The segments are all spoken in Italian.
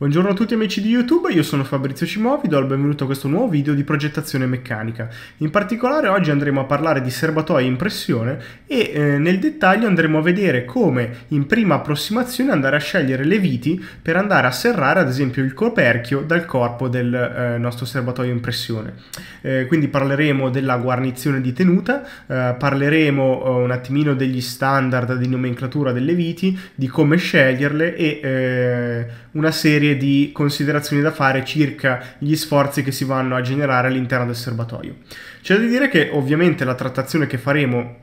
Buongiorno a tutti amici di YouTube, io sono Fabrizio Cimovi, do il benvenuto a questo nuovo video di progettazione meccanica. In particolare oggi andremo a parlare di serbatoi in pressione e eh, nel dettaglio andremo a vedere come in prima approssimazione andare a scegliere le viti per andare a serrare ad esempio il coperchio dal corpo del eh, nostro serbatoio in pressione. Eh, quindi parleremo della guarnizione di tenuta, eh, parleremo eh, un attimino degli standard di nomenclatura delle viti, di come sceglierle e eh, una serie di considerazioni da fare circa gli sforzi che si vanno a generare all'interno del serbatoio. C'è da dire che ovviamente la trattazione che faremo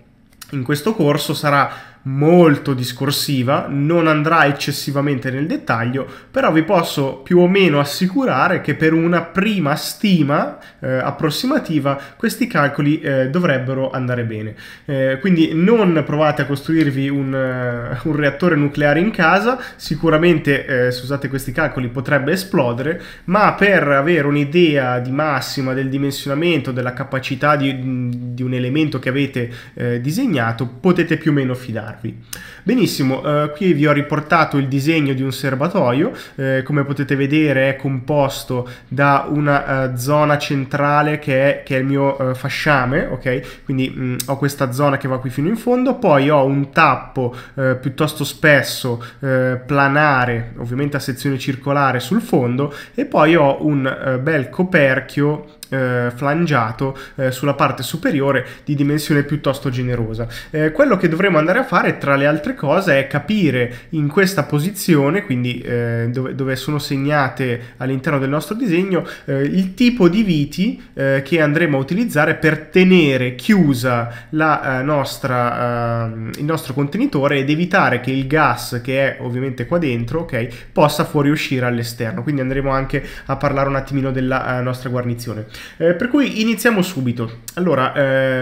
in questo corso sarà molto discorsiva, non andrà eccessivamente nel dettaglio, però vi posso più o meno assicurare che per una prima stima eh, approssimativa questi calcoli eh, dovrebbero andare bene. Eh, quindi non provate a costruirvi un, eh, un reattore nucleare in casa, sicuramente eh, se usate questi calcoli potrebbe esplodere, ma per avere un'idea di massima del dimensionamento, della capacità di, di un elemento che avete eh, disegnato, potete più o meno fidarvi qui. Benissimo, eh, qui vi ho riportato il disegno di un serbatoio, eh, come potete vedere è composto da una uh, zona centrale che è, che è il mio uh, fasciame, ok? Quindi mh, mm, ho questa zona che va qui fino in fondo, poi ho un tappo uh, piuttosto spesso planare, ovviamente a sezione circolare sul fondo, e poi ho un bel coperchio eh, flangiato eh, sulla parte superiore di dimensione piuttosto generosa. Eh, quello che dovremo andare a fare, tra le altre cose, è capire in questa posizione, quindi eh, dove, dove, sono segnate all'interno del nostro disegno, eh, il tipo di viti eh, che andremo a utilizzare per tenere chiusa la, nostra, ehm, il nostro contenitore ed evitare che il gas, che è ovviamente qua dentro, okay, possa fuoriuscire all'esterno. Quindi andremo anche a parlare un attimino della nostra guarnizione. Eh, per cui iniziamo subito. Allora,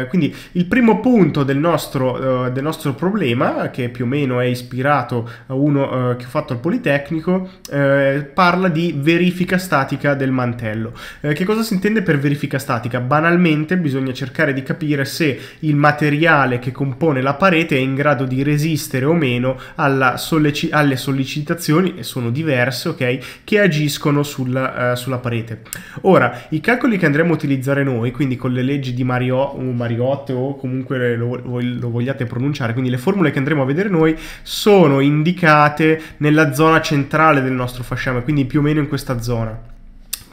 eh, quindi il primo punto del nostro, eh, del nostro, problema, che più o meno è ispirato a uno eh, che ho fatto al Politecnico, eh, parla di verifica statica del mantello. Eh, che cosa si intende per verifica statica? Banalmente bisogna cercare di capire se il materiale che compone la parete è in grado di resistere o meno solleci alle sollecitazioni, e sono diverse, ok, che agiscono sulla, sulla parete. Ora, i calcoli che che andremo a utilizzare noi, quindi con le leggi di Mario, o Mariotte o comunque lo, lo, vogliate pronunciare, quindi le formule che andremo a vedere noi sono indicate nella zona centrale del nostro fasciame, quindi più o meno in questa zona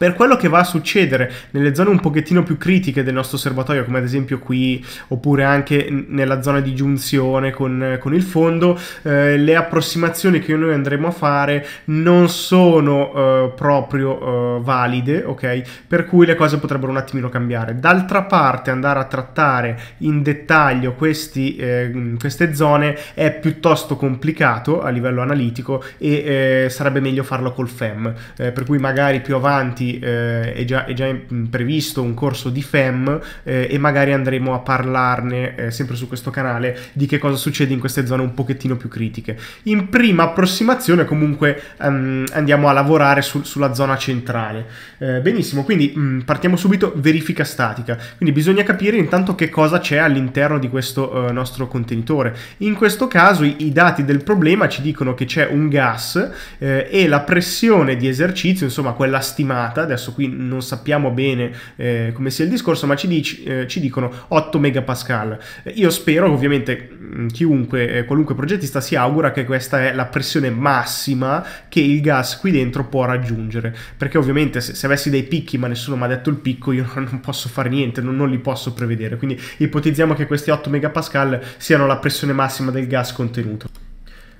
per quello che va a succedere nelle zone un pochettino più critiche del nostro osservatorio, come ad esempio qui, oppure anche nella zona di giunzione con, con il fondo, eh, le approssimazioni che noi andremo a fare non sono eh, proprio eh, valide, ok? Per cui le cose potrebbero un attimino cambiare. D'altra parte andare a trattare in dettaglio questi, eh, queste zone è piuttosto complicato a livello analitico e eh, sarebbe meglio farlo col FEM, eh, per cui magari più avanti eh, è, già, è, già, mm, previsto un corso di FEM eh, e magari andremo a parlarne eh, sempre su questo canale di che cosa succede in queste zone un pochettino più critiche. In prima approssimazione comunque um, andiamo a lavorare su, sulla zona centrale. Eh, benissimo, quindi mh, mm, partiamo subito verifica statica, quindi bisogna capire intanto che cosa c'è all'interno di questo eh, nostro contenitore. In questo caso i, i, dati del problema ci dicono che c'è un gas eh, e la pressione di esercizio, insomma quella stimata, adesso qui non sappiamo bene eh, come sia il discorso, ma ci, dici, eh, ci dicono 8 megapascal. Eh, io spero ovviamente mm, chiunque, eh, qualunque progettista si augura che questa è la pressione massima che il gas qui dentro può raggiungere, perché ovviamente se, se avessi dei picchi ma nessuno mi ha detto il picco io non posso fare niente, non, non li posso prevedere, quindi ipotizziamo che questi 8 megapascal siano la pressione massima del gas contenuto.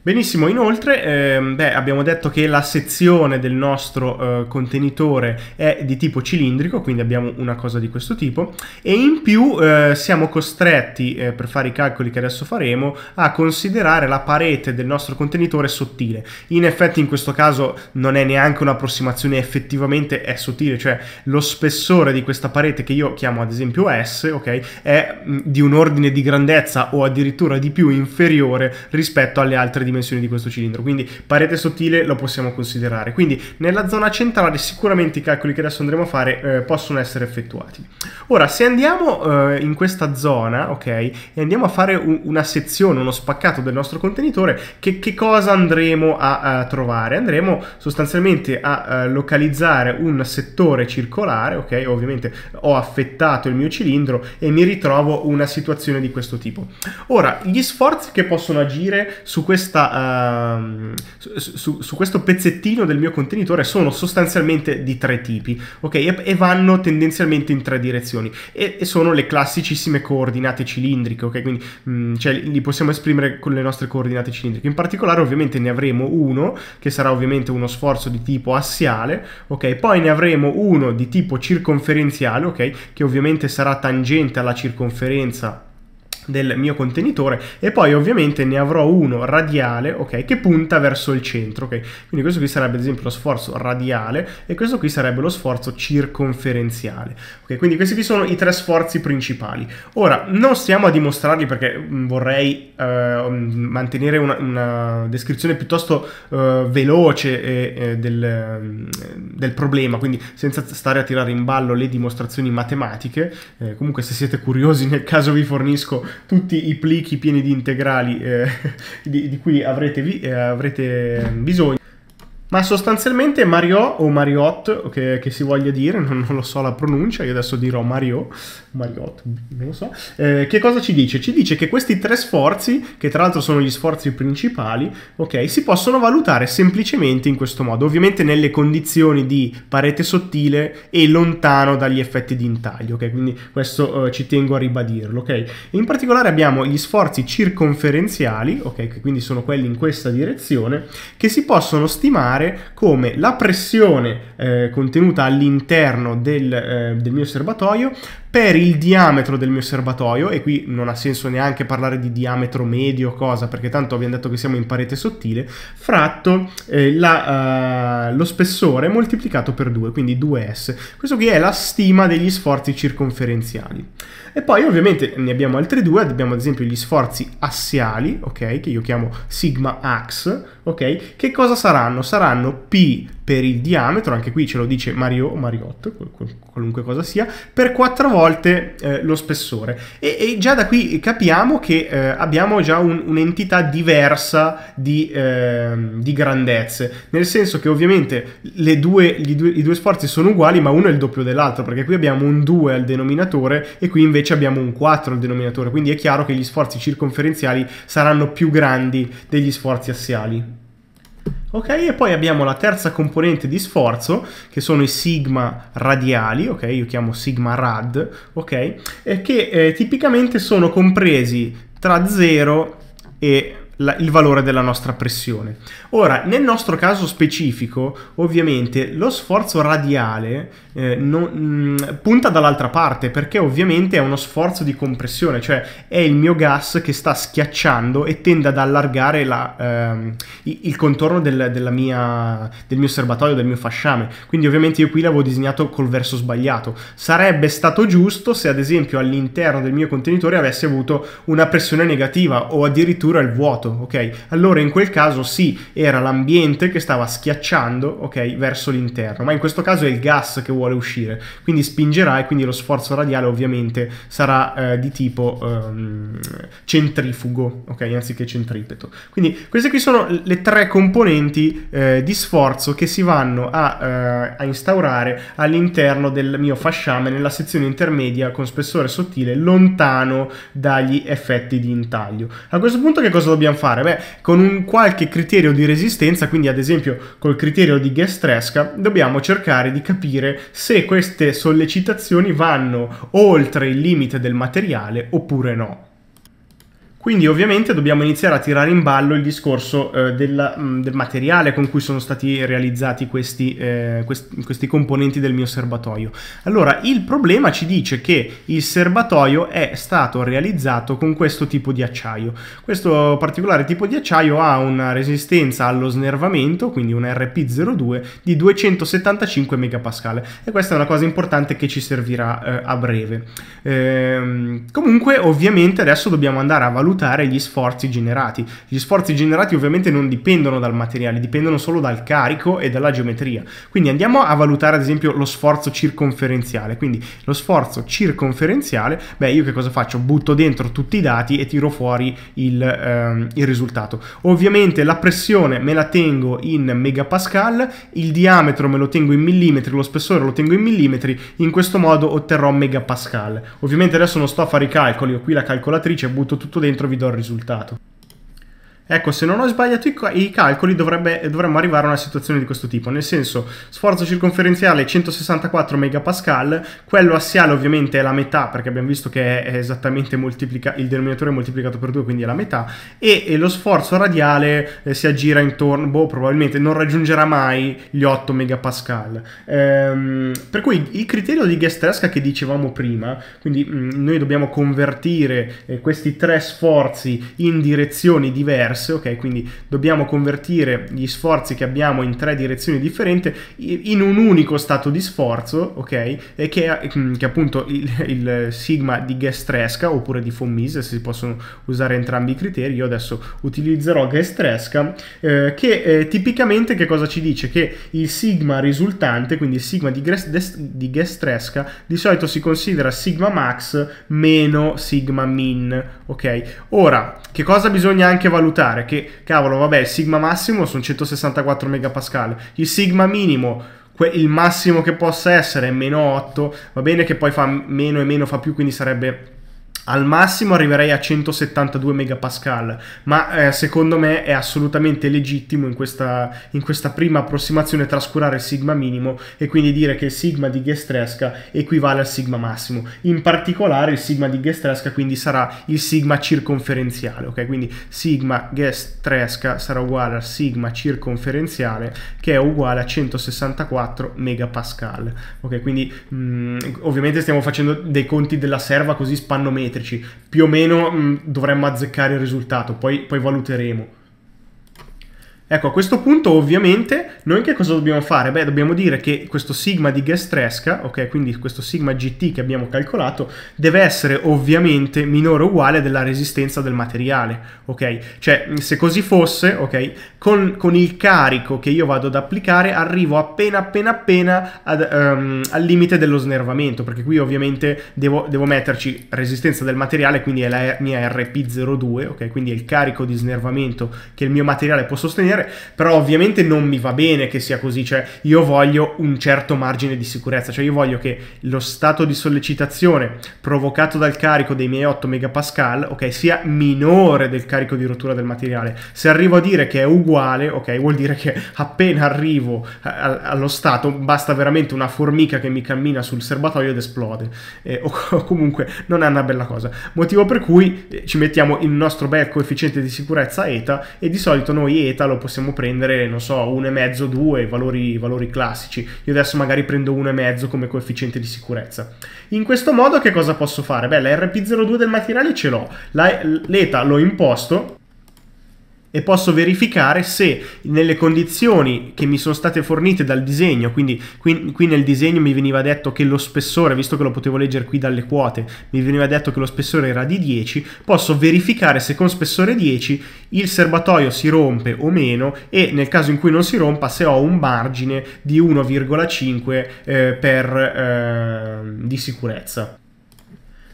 Benissimo, inoltre ehm, beh, abbiamo detto che la sezione del nostro eh, contenitore è di tipo cilindrico, quindi abbiamo una cosa di questo tipo e in più eh, siamo costretti, eh, per fare i calcoli che adesso faremo, a considerare la parete del nostro contenitore sottile. In effetti in questo caso non è neanche un'approssimazione, effettivamente è sottile, cioè lo spessore di questa parete che io chiamo ad esempio S, ok, è di un ordine di grandezza o addirittura di più inferiore rispetto alle altre dimensioni dimensioni di questo cilindro, quindi parete sottile lo possiamo considerare. Quindi nella zona centrale sicuramente i calcoli che adesso andremo a fare eh, possono essere effettuati. Ora, se andiamo eh, in questa zona, ok, e andiamo a fare un, una sezione, uno spaccato del nostro contenitore, che, che cosa andremo a, a, trovare? Andremo sostanzialmente a, a eh, localizzare un settore circolare, ok, ovviamente ho affettato il mio cilindro e mi ritrovo una situazione di questo tipo. Ora, gli sforzi che possono agire su questa questa, uh, su, su, questo pezzettino del mio contenitore sono sostanzialmente di tre tipi, ok? E, e vanno tendenzialmente in tre direzioni e, e, sono le classicissime coordinate cilindriche, ok? Quindi mh, mm, cioè, li possiamo esprimere con le nostre coordinate cilindriche. In particolare ovviamente ne avremo uno che sarà ovviamente uno sforzo di tipo assiale, ok? Poi ne avremo uno di tipo circonferenziale, ok? Che ovviamente sarà tangente alla circonferenza del mio contenitore e poi ovviamente ne avrò uno radiale ok che punta verso il centro ok quindi questo qui sarebbe ad esempio lo sforzo radiale e questo qui sarebbe lo sforzo circonferenziale ok quindi questi qui sono i tre sforzi principali ora non stiamo a dimostrarli perché mm, vorrei eh, mm, mantenere una, una, descrizione piuttosto eh, veloce eh, del, mm, del, problema quindi senza stare a tirare in ballo le dimostrazioni matematiche eh, comunque se siete curiosi nel caso vi fornisco tutti i plichi pieni di integrali eh, di, di, cui avrete, vi, eh, avrete mm, bisogno. Ma sostanzialmente Mario o Mariot, che, che si voglia dire, non, non, lo so la pronuncia, io adesso dirò Mario, Mariotte, non lo so. Eh, che cosa ci dice? Ci dice che questi tre sforzi, che tra l'altro sono gli sforzi principali, ok, si possono valutare semplicemente in questo modo, ovviamente nelle condizioni di parete sottile e lontano dagli effetti di intaglio, ok? Quindi questo eh, ci tengo a ribadirlo, ok? In particolare abbiamo gli sforzi circonferenziali, ok, che quindi sono quelli in questa direzione, che si possono stimare come la pressione eh, contenuta all'interno del, eh, del mio serbatoio per il diametro del mio serbatoio, e qui non ha senso neanche parlare di diametro medio o cosa, perché tanto abbiamo detto che siamo in parete sottile, fratto eh, la, uh, lo spessore moltiplicato per 2, quindi 2S. Questo qui è la stima degli sforzi circonferenziali. E poi ovviamente ne abbiamo altri due, abbiamo ad esempio gli sforzi assiali, ok, che io chiamo sigma ax, ok? Che cosa saranno? Saranno P per il diametro, anche qui ce lo dice Mario o Mariotto, qualunque cosa sia, per quattro volte eh, lo spessore. E, e, già da qui capiamo che eh, abbiamo già un'entità diversa di, eh, di, grandezze, nel senso che ovviamente due, due, i due sforzi sono uguali, ma uno è il doppio dell'altro, perché qui abbiamo un 2 al denominatore e qui invece invece abbiamo un 4 al denominatore, quindi è chiaro che gli sforzi circonferenziali saranno più grandi degli sforzi assiali. Ok, e poi abbiamo la terza componente di sforzo, che sono i sigma radiali, ok, io chiamo sigma rad, ok, che eh, tipicamente sono compresi tra 0 e la, il valore della nostra pressione. Ora, nel nostro caso specifico, ovviamente lo sforzo radiale eh, non, mh, mm, punta dall'altra parte perché ovviamente è uno sforzo di compressione, cioè è il mio gas che sta schiacciando e tende ad allargare la, ehm, il contorno del, mia, del mio serbatoio, del mio fasciame. Quindi ovviamente io qui l'avevo disegnato col verso sbagliato. Sarebbe stato giusto se ad esempio all'interno del mio contenitore avessi avuto una pressione negativa o addirittura il vuoto ok? Allora in quel caso sì, era l'ambiente che stava schiacciando, ok, verso l'interno, ma in questo caso è il gas che vuole uscire, quindi spingerà e quindi lo sforzo radiale ovviamente sarà eh, di tipo ehm, centrifugo, ok, anziché centripeto. Quindi queste qui sono le tre componenti eh, di sforzo che si vanno a, eh, a instaurare all'interno del mio fasciame nella sezione intermedia con spessore sottile lontano dagli effetti di intaglio. A questo punto che cosa dobbiamo dobbiamo fare? Beh, con un qualche criterio di resistenza, quindi ad esempio col criterio di Gestresca, dobbiamo cercare di capire se queste sollecitazioni vanno oltre il limite del materiale oppure no. Quindi ovviamente dobbiamo iniziare a tirare in ballo il discorso eh, del, mm, del, materiale con cui sono stati realizzati questi, eh, quest- questi, componenti del mio serbatoio. Allora, il problema ci dice che il serbatoio è stato realizzato con questo tipo di acciaio. Questo particolare tipo di acciaio ha una resistenza allo snervamento, quindi un RP02, di 275 MPa. E questa è una cosa importante che ci servirà eh, a breve. Ehm, comunque, ovviamente, adesso dobbiamo andare a valutare valutare gli sforzi generati. Gli sforzi generati ovviamente non dipendono dal materiale, dipendono solo dal carico e dalla geometria. Quindi andiamo a valutare ad esempio lo sforzo circonferenziale. Quindi lo sforzo circonferenziale, beh io che cosa faccio? Butto dentro tutti i dati e tiro fuori il, ehm, il risultato. Ovviamente la pressione me la tengo in megapascal, il diametro me lo tengo in millimetri, lo spessore lo tengo in millimetri, in questo modo otterrò megapascal. Ovviamente adesso non sto a fare i calcoli, ho qui la calcolatrice, butto tutto dentro dietro vi do il risultato. Ecco, se non ho sbagliato i, i calcoli dovrebbe, dovremmo arrivare a una situazione di questo tipo, nel senso sforzo circonferenziale 164 MPa, quello assiale ovviamente è la metà perché abbiamo visto che è esattamente moltiplica- il denominatore è moltiplicato per 2, quindi è la metà, e, e lo sforzo radiale eh, si aggira intorno, boh, probabilmente non raggiungerà mai gli 8 MPa. Ehm, per cui il criterio di Gestresca che dicevamo prima, quindi mh, mm, noi dobbiamo convertire eh, questi tre sforzi in direzioni diverse, complesse, ok? Quindi dobbiamo convertire gli sforzi che abbiamo in tre direzioni differenti in un unico stato di sforzo, ok? che, è, mm, che appunto il, il, sigma di Gestresca oppure di von Mises, si possono usare entrambi i criteri. Io adesso utilizzerò Gestresca, eh, che eh, tipicamente che cosa ci dice? Che il sigma risultante, quindi il sigma di, di Gestresca, di solito si considera sigma max meno sigma min, ok? Ora, che cosa bisogna anche valutare? aspettare che, cavolo, vabbè, il sigma massimo sono 164 megapascale, il sigma minimo il massimo che possa essere è meno 8, va bene che poi fa meno e meno fa più, quindi sarebbe al massimo arriverei a 172 megapascal, ma eh, secondo me è assolutamente legittimo in questa, in questa, prima approssimazione trascurare il sigma minimo e quindi dire che il sigma di Gestresca equivale al sigma massimo. In particolare il sigma di Gestresca quindi sarà il sigma circonferenziale, ok? Quindi sigma Gestresca sarà uguale al sigma circonferenziale che è uguale a 164 megapascal, ok? Quindi mh, mm, ovviamente stiamo facendo dei conti della serva così spannometrici parametrici, più o meno mh, mm, dovremmo azzeccare il risultato, poi, poi valuteremo. Ecco, a questo punto ovviamente noi che cosa dobbiamo fare? Beh, dobbiamo dire che questo sigma di Gestresca, ok, quindi questo sigma GT che abbiamo calcolato, deve essere ovviamente minore o uguale della resistenza del materiale, ok? Cioè, se così fosse, ok, con, con il carico che io vado ad applicare arrivo appena appena appena ad, um, al limite dello snervamento, perché qui ovviamente devo, devo metterci resistenza del materiale, quindi è la mia RP02, ok? Quindi è il carico di snervamento che il mio materiale può sostenere giocare, però ovviamente non mi va bene che sia così, cioè io voglio un certo margine di sicurezza, cioè io voglio che lo stato di sollecitazione provocato dal carico dei miei 8 MPa ok, sia minore del carico di rottura del materiale. Se arrivo a dire che è uguale, ok, vuol dire che appena arrivo a- allo stato basta veramente una formica che mi cammina sul serbatoio ed esplode, eh, o, o comunque non è una bella cosa. Motivo per cui eh, ci mettiamo il nostro bel coefficiente di sicurezza eta e di solito noi eta lo possiamo prendere, non so, 1,5, 2, valori, valori classici. Io adesso magari prendo 1,5 come coefficiente di sicurezza. In questo modo che cosa posso fare? Beh, la RP02 del materiale ce l'ho, l'ETA l'ho imposto, e posso verificare se nelle condizioni che mi sono state fornite dal disegno, quindi qui, qui nel disegno mi veniva detto che lo spessore, visto che lo potevo leggere qui dalle quote, mi veniva detto che lo spessore era di 10, posso verificare se con spessore 10 il serbatoio si rompe o meno e nel caso in cui non si rompa se ho un margine di 1,5 eh, per eh, di sicurezza.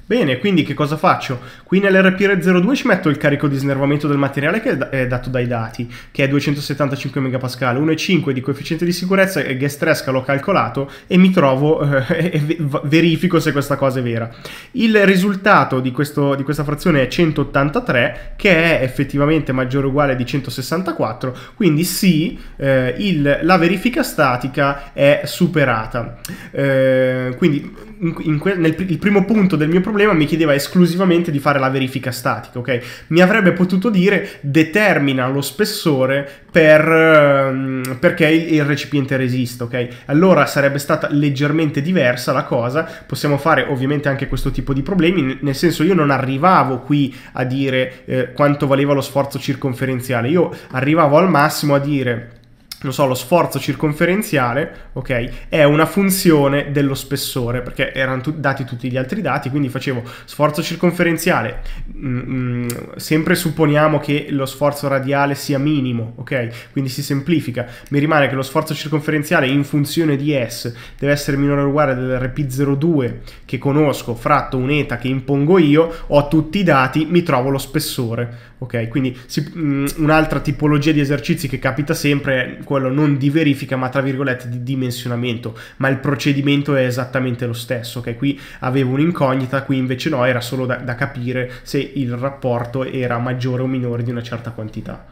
Bene, quindi che cosa faccio? Qui nell'RPR02 ci metto il carico di snervamento del materiale che è dato dai dati, che è 275 MPa, 1,5 di coefficiente di sicurezza e gas tresca l'ho calcolato e mi trovo eh, e verifico se questa cosa è vera. Il risultato di, questo, di questa frazione è 183, che è effettivamente maggiore o uguale di 164, quindi sì, eh, il, la verifica statica è superata. Eh, quindi in, in nel, il primo punto del mio problema problema mi chiedeva esclusivamente di fare la verifica statica, ok? Mi avrebbe potuto dire determina lo spessore per, ehm, perché il, il recipiente resiste, ok? Allora sarebbe stata leggermente diversa la cosa, possiamo fare ovviamente anche questo tipo di problemi, nel senso io non arrivavo qui a dire eh, quanto valeva lo sforzo circonferenziale, io arrivavo al massimo a dire lo so, lo sforzo circonferenziale, ok, è una funzione dello spessore, perché erano tu- dati tutti gli altri dati, quindi facevo sforzo circonferenziale, mm, mm, sempre supponiamo che lo sforzo radiale sia minimo, ok, quindi si semplifica, mi rimane che lo sforzo circonferenziale in funzione di S deve essere minore o uguale dell'RP02 che conosco, fratto un'eta che impongo io, ho tutti i dati, mi trovo lo spessore, Ok, quindi mm, un'altra tipologia di esercizi che capita sempre è quello non di verifica, ma tra virgolette di dimensionamento, ma il procedimento è esattamente lo stesso. Ok, qui avevo un'incognita, qui invece no, era solo da, da capire se il rapporto era maggiore o minore di una certa quantità.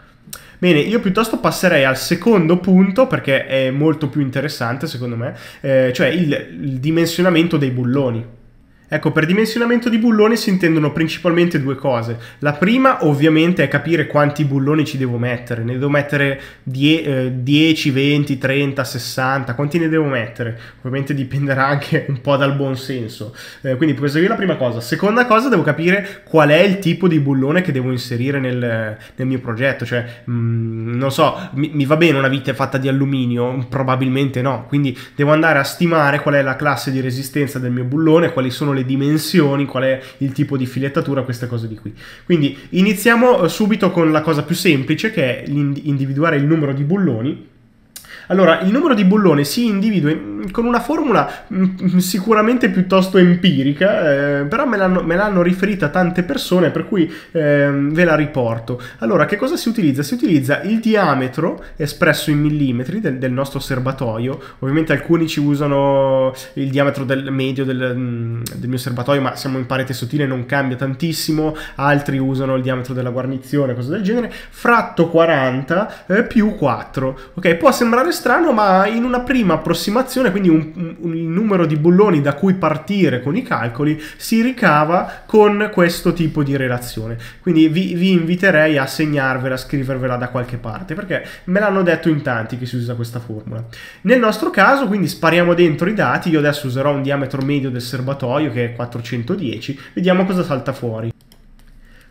Bene, io piuttosto passerei al secondo punto perché è molto più interessante secondo me, eh, cioè il, il dimensionamento dei bulloni. Ecco, per dimensionamento di bullone si intendono principalmente due cose. La prima ovviamente è capire quanti bulloni ci devo mettere, ne devo mettere die- eh, 10, 20, 30, 60, quanti ne devo mettere? Ovviamente dipenderà anche un po' dal buon senso. Eh, quindi questa è la prima cosa. Seconda cosa, devo capire qual è il tipo di bullone che devo inserire nel, nel mio progetto. Cioè, mh, mm, non so, mi, mi va bene una vite fatta di alluminio? Probabilmente no. Quindi devo andare a stimare qual è la classe di resistenza del mio bullone, quali sono le le dimensioni, qual è il tipo di filettatura, queste cose di qui. Quindi iniziamo eh, subito con la cosa più semplice che è individuare il numero di bulloni. Allora, il numero di bulloni si individua in con una formula mm, mm, sicuramente piuttosto empirica, eh, però me l'hanno, me l'hanno, riferita tante persone, per cui eh, ve la riporto. Allora, che cosa si utilizza? Si utilizza il diametro espresso in millimetri del, del nostro serbatoio, ovviamente alcuni ci usano il diametro del medio del, mm, del mio serbatoio, ma siamo in parete sottile, non cambia tantissimo, altri usano il diametro della guarnizione, cose del genere, fratto 40 eh, più 4. Ok, può sembrare strano, ma in una prima approssimazione quindi un, un, un, numero di bulloni da cui partire con i calcoli si ricava con questo tipo di relazione. Quindi vi, vi inviterei a segnarvela, a scrivervela da qualche parte, perché me l'hanno detto in tanti che si usa questa formula. Nel nostro caso, quindi spariamo dentro i dati, io adesso userò un diametro medio del serbatoio che è 410, vediamo cosa salta fuori.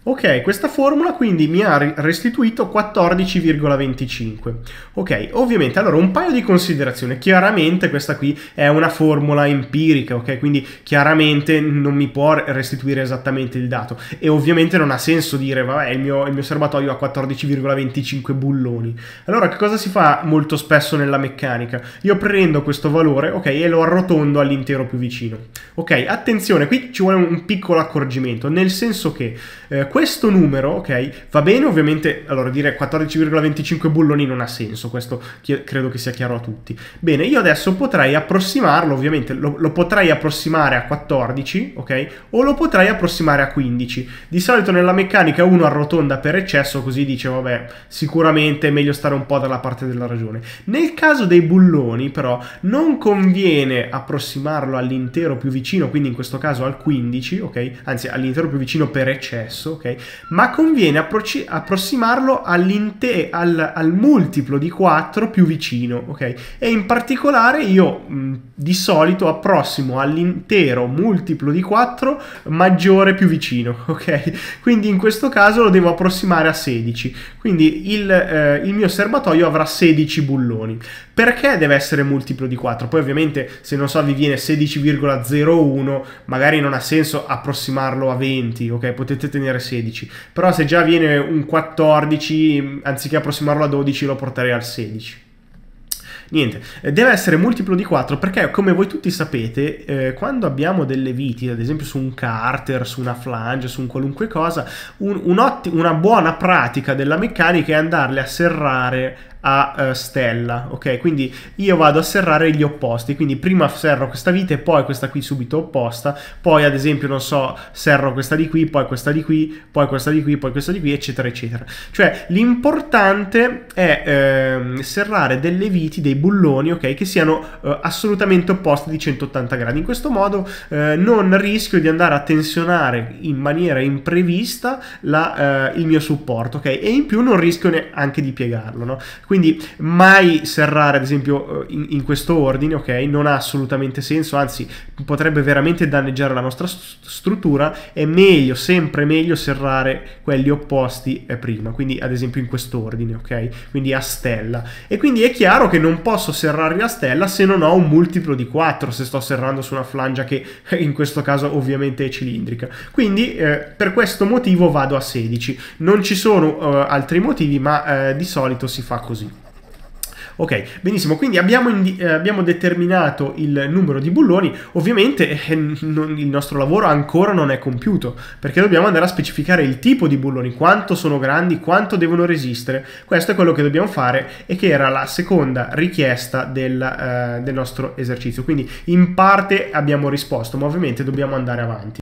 Ok, questa formula quindi mi ha restituito 14,25. Ok, ovviamente, allora un paio di considerazioni. Chiaramente questa qui è una formula empirica, ok? Quindi chiaramente non mi può restituire esattamente il dato. E ovviamente non ha senso dire, vabbè, il mio, il mio serbatoio ha 14,25 bulloni. Allora, che cosa si fa molto spesso nella meccanica? Io prendo questo valore, ok, e lo arrotondo all'intero più vicino. Ok, attenzione, qui ci vuole un piccolo accorgimento, nel senso che... Eh, questo numero, ok, va bene ovviamente, allora dire 14,25 bulloni non ha senso, questo credo che sia chiaro a tutti. Bene, io adesso potrei approssimarlo, ovviamente lo, lo potrei approssimare a 14, ok, o lo potrei approssimare a 15. Di solito nella meccanica uno arrotonda per eccesso, così dice, vabbè, sicuramente è meglio stare un po' dalla parte della ragione. Nel caso dei bulloni, però, non conviene approssimarlo all'intero più vicino, quindi in questo caso al 15, ok, anzi all'intero più vicino per eccesso, ok, ma conviene approssimarlo al, al, multiplo di 4 più vicino, ok? E in particolare io mh, di solito approssimo all'intero multiplo di 4 maggiore più vicino, ok? Quindi in questo caso lo devo approssimare a 16. Quindi il, eh, il mio serbatoio avrà 16 bulloni. Perché deve essere multiplo di 4? Poi ovviamente se non so vi viene 16,01 magari non ha senso approssimarlo a 20, ok? Potete tenere 16. 16. Però se già viene un 14, anziché approssimarlo a 12, lo porterei al 16. Niente, eh, deve essere multiplo di 4 perché come voi tutti sapete, eh, quando abbiamo delle viti, ad esempio su un carter, su una flange, su un qualunque cosa, un, un una buona pratica della meccanica è andarle a serrare a uh, stella, ok? Quindi io vado a serrare gli opposti, quindi prima serro questa vite, poi questa qui subito opposta, poi ad esempio, non so, serro questa di qui, poi questa di qui, poi questa di qui, poi questa di qui, eccetera, eccetera. Cioè l'importante è ehm, serrare delle viti, dei bulloni, ok? Che siano eh, assolutamente opposti di 180 gradi. In questo modo eh, non rischio di andare a tensionare in maniera imprevista la, eh, il mio supporto, ok? E in più non rischio neanche di piegarlo, no? Quindi quindi mai serrare, ad esempio, eh, in, in questo ordine, ok? Non ha assolutamente senso, anzi potrebbe veramente danneggiare la nostra st struttura. È meglio, sempre meglio serrare quelli opposti eh, prima, quindi ad esempio in questo ordine, ok? Quindi a stella. E quindi è chiaro che non posso serrarli a stella se non ho un multiplo di 4, se sto serrando su una flangia che eh, in questo caso ovviamente è cilindrica. Quindi eh, per questo motivo vado a 16. Non ci sono eh, altri motivi, ma eh, di solito si fa così. Ok, benissimo, quindi abbiamo, eh, abbiamo determinato il numero di bulloni, ovviamente eh, non, il nostro lavoro ancora non è compiuto, perché dobbiamo andare a specificare il tipo di bulloni, quanto sono grandi, quanto devono resistere, questo è quello che dobbiamo fare e che era la seconda richiesta del, eh, del nostro esercizio, quindi in parte abbiamo risposto, ma ovviamente dobbiamo andare avanti.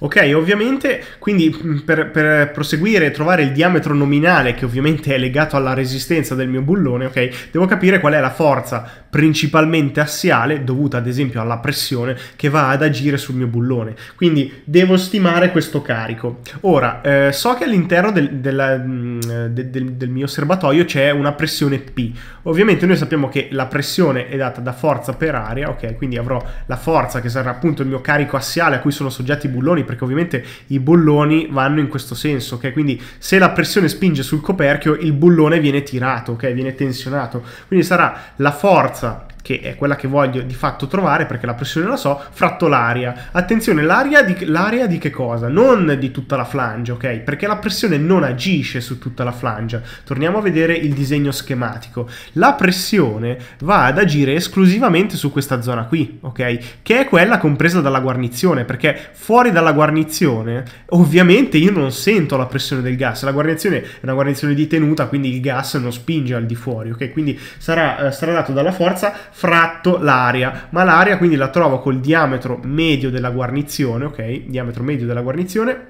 Ok, ovviamente, quindi mm, per, per proseguire e trovare il diametro nominale, che ovviamente è legato alla resistenza del mio bullone, ok, devo capire qual è la forza principalmente assiale, dovuta ad esempio alla pressione, che va ad agire sul mio bullone. Quindi devo stimare questo carico. Ora, eh, so che all'interno del, della, mm, de, de, del mio serbatoio c'è una pressione P. Ovviamente noi sappiamo che la pressione è data da forza per aria, ok, quindi avrò la forza che sarà appunto il mio carico assiale a cui sono soggetti i bulloni perché ovviamente i bulloni vanno in questo senso, ok? Quindi se la pressione spinge sul coperchio, il bullone viene tirato, ok? Viene tensionato. Quindi sarà la forza che è quella che voglio di fatto trovare perché la pressione la so, fratto l'aria. Attenzione, l'aria di, l'area di che cosa? Non di tutta la flange, ok? Perché la pressione non agisce su tutta la flange. Torniamo a vedere il disegno schematico. La pressione va ad agire esclusivamente su questa zona qui, ok? Che è quella compresa dalla guarnizione, perché fuori dalla guarnizione ovviamente io non sento la pressione del gas. La guarnizione è una guarnizione di tenuta, quindi il gas non spinge al di fuori, ok? Quindi sarà, eh, sarà dato dalla forza fratto l'area, ma l'area quindi la trovo col diametro medio della guarnizione, ok? Diametro medio della guarnizione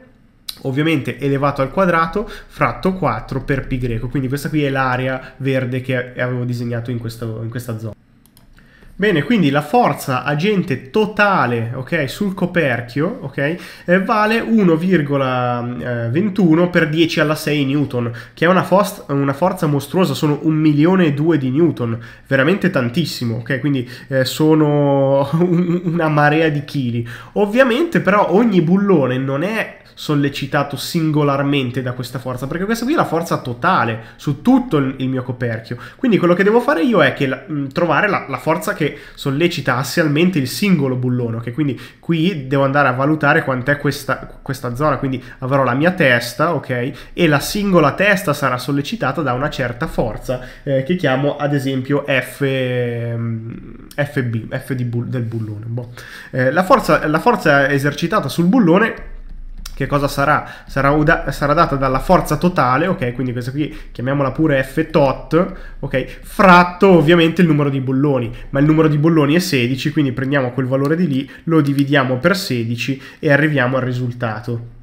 ovviamente elevato al quadrato fratto 4 per pi greco, quindi questa qui è l'area verde che avevo disegnato in, questo, in questa zona. Bene, quindi la forza agente totale okay, sul coperchio okay, eh, vale 1,21 eh, per 10 alla 6 newton, che è una, for una forza mostruosa, sono 1 milione e 2 di newton, veramente tantissimo, okay? quindi eh, sono un una marea di chili. Ovviamente però ogni bullone non è sollecitato singolarmente da questa forza, perché questa qui è la forza totale su tutto il mio coperchio. Quindi quello che devo fare io è la, mh, mm, trovare la, la, forza che sollecita assialmente il singolo bullone, ok? Quindi qui devo andare a valutare quant'è questa, questa zona, quindi avrò la mia testa, ok? E la singola testa sarà sollecitata da una certa forza eh, che chiamo ad esempio F, mm, FB, F di, del bullone. Boh. Eh, la, forza, la forza esercitata sul bullone che cosa sarà? Sarà, uda- sarà data dalla forza totale, ok? Quindi questa qui chiamiamola pure F tot, ok? Fratto ovviamente il numero di bolloni, ma il numero di bolloni è 16, quindi prendiamo quel valore di lì, lo dividiamo per 16 e arriviamo al risultato.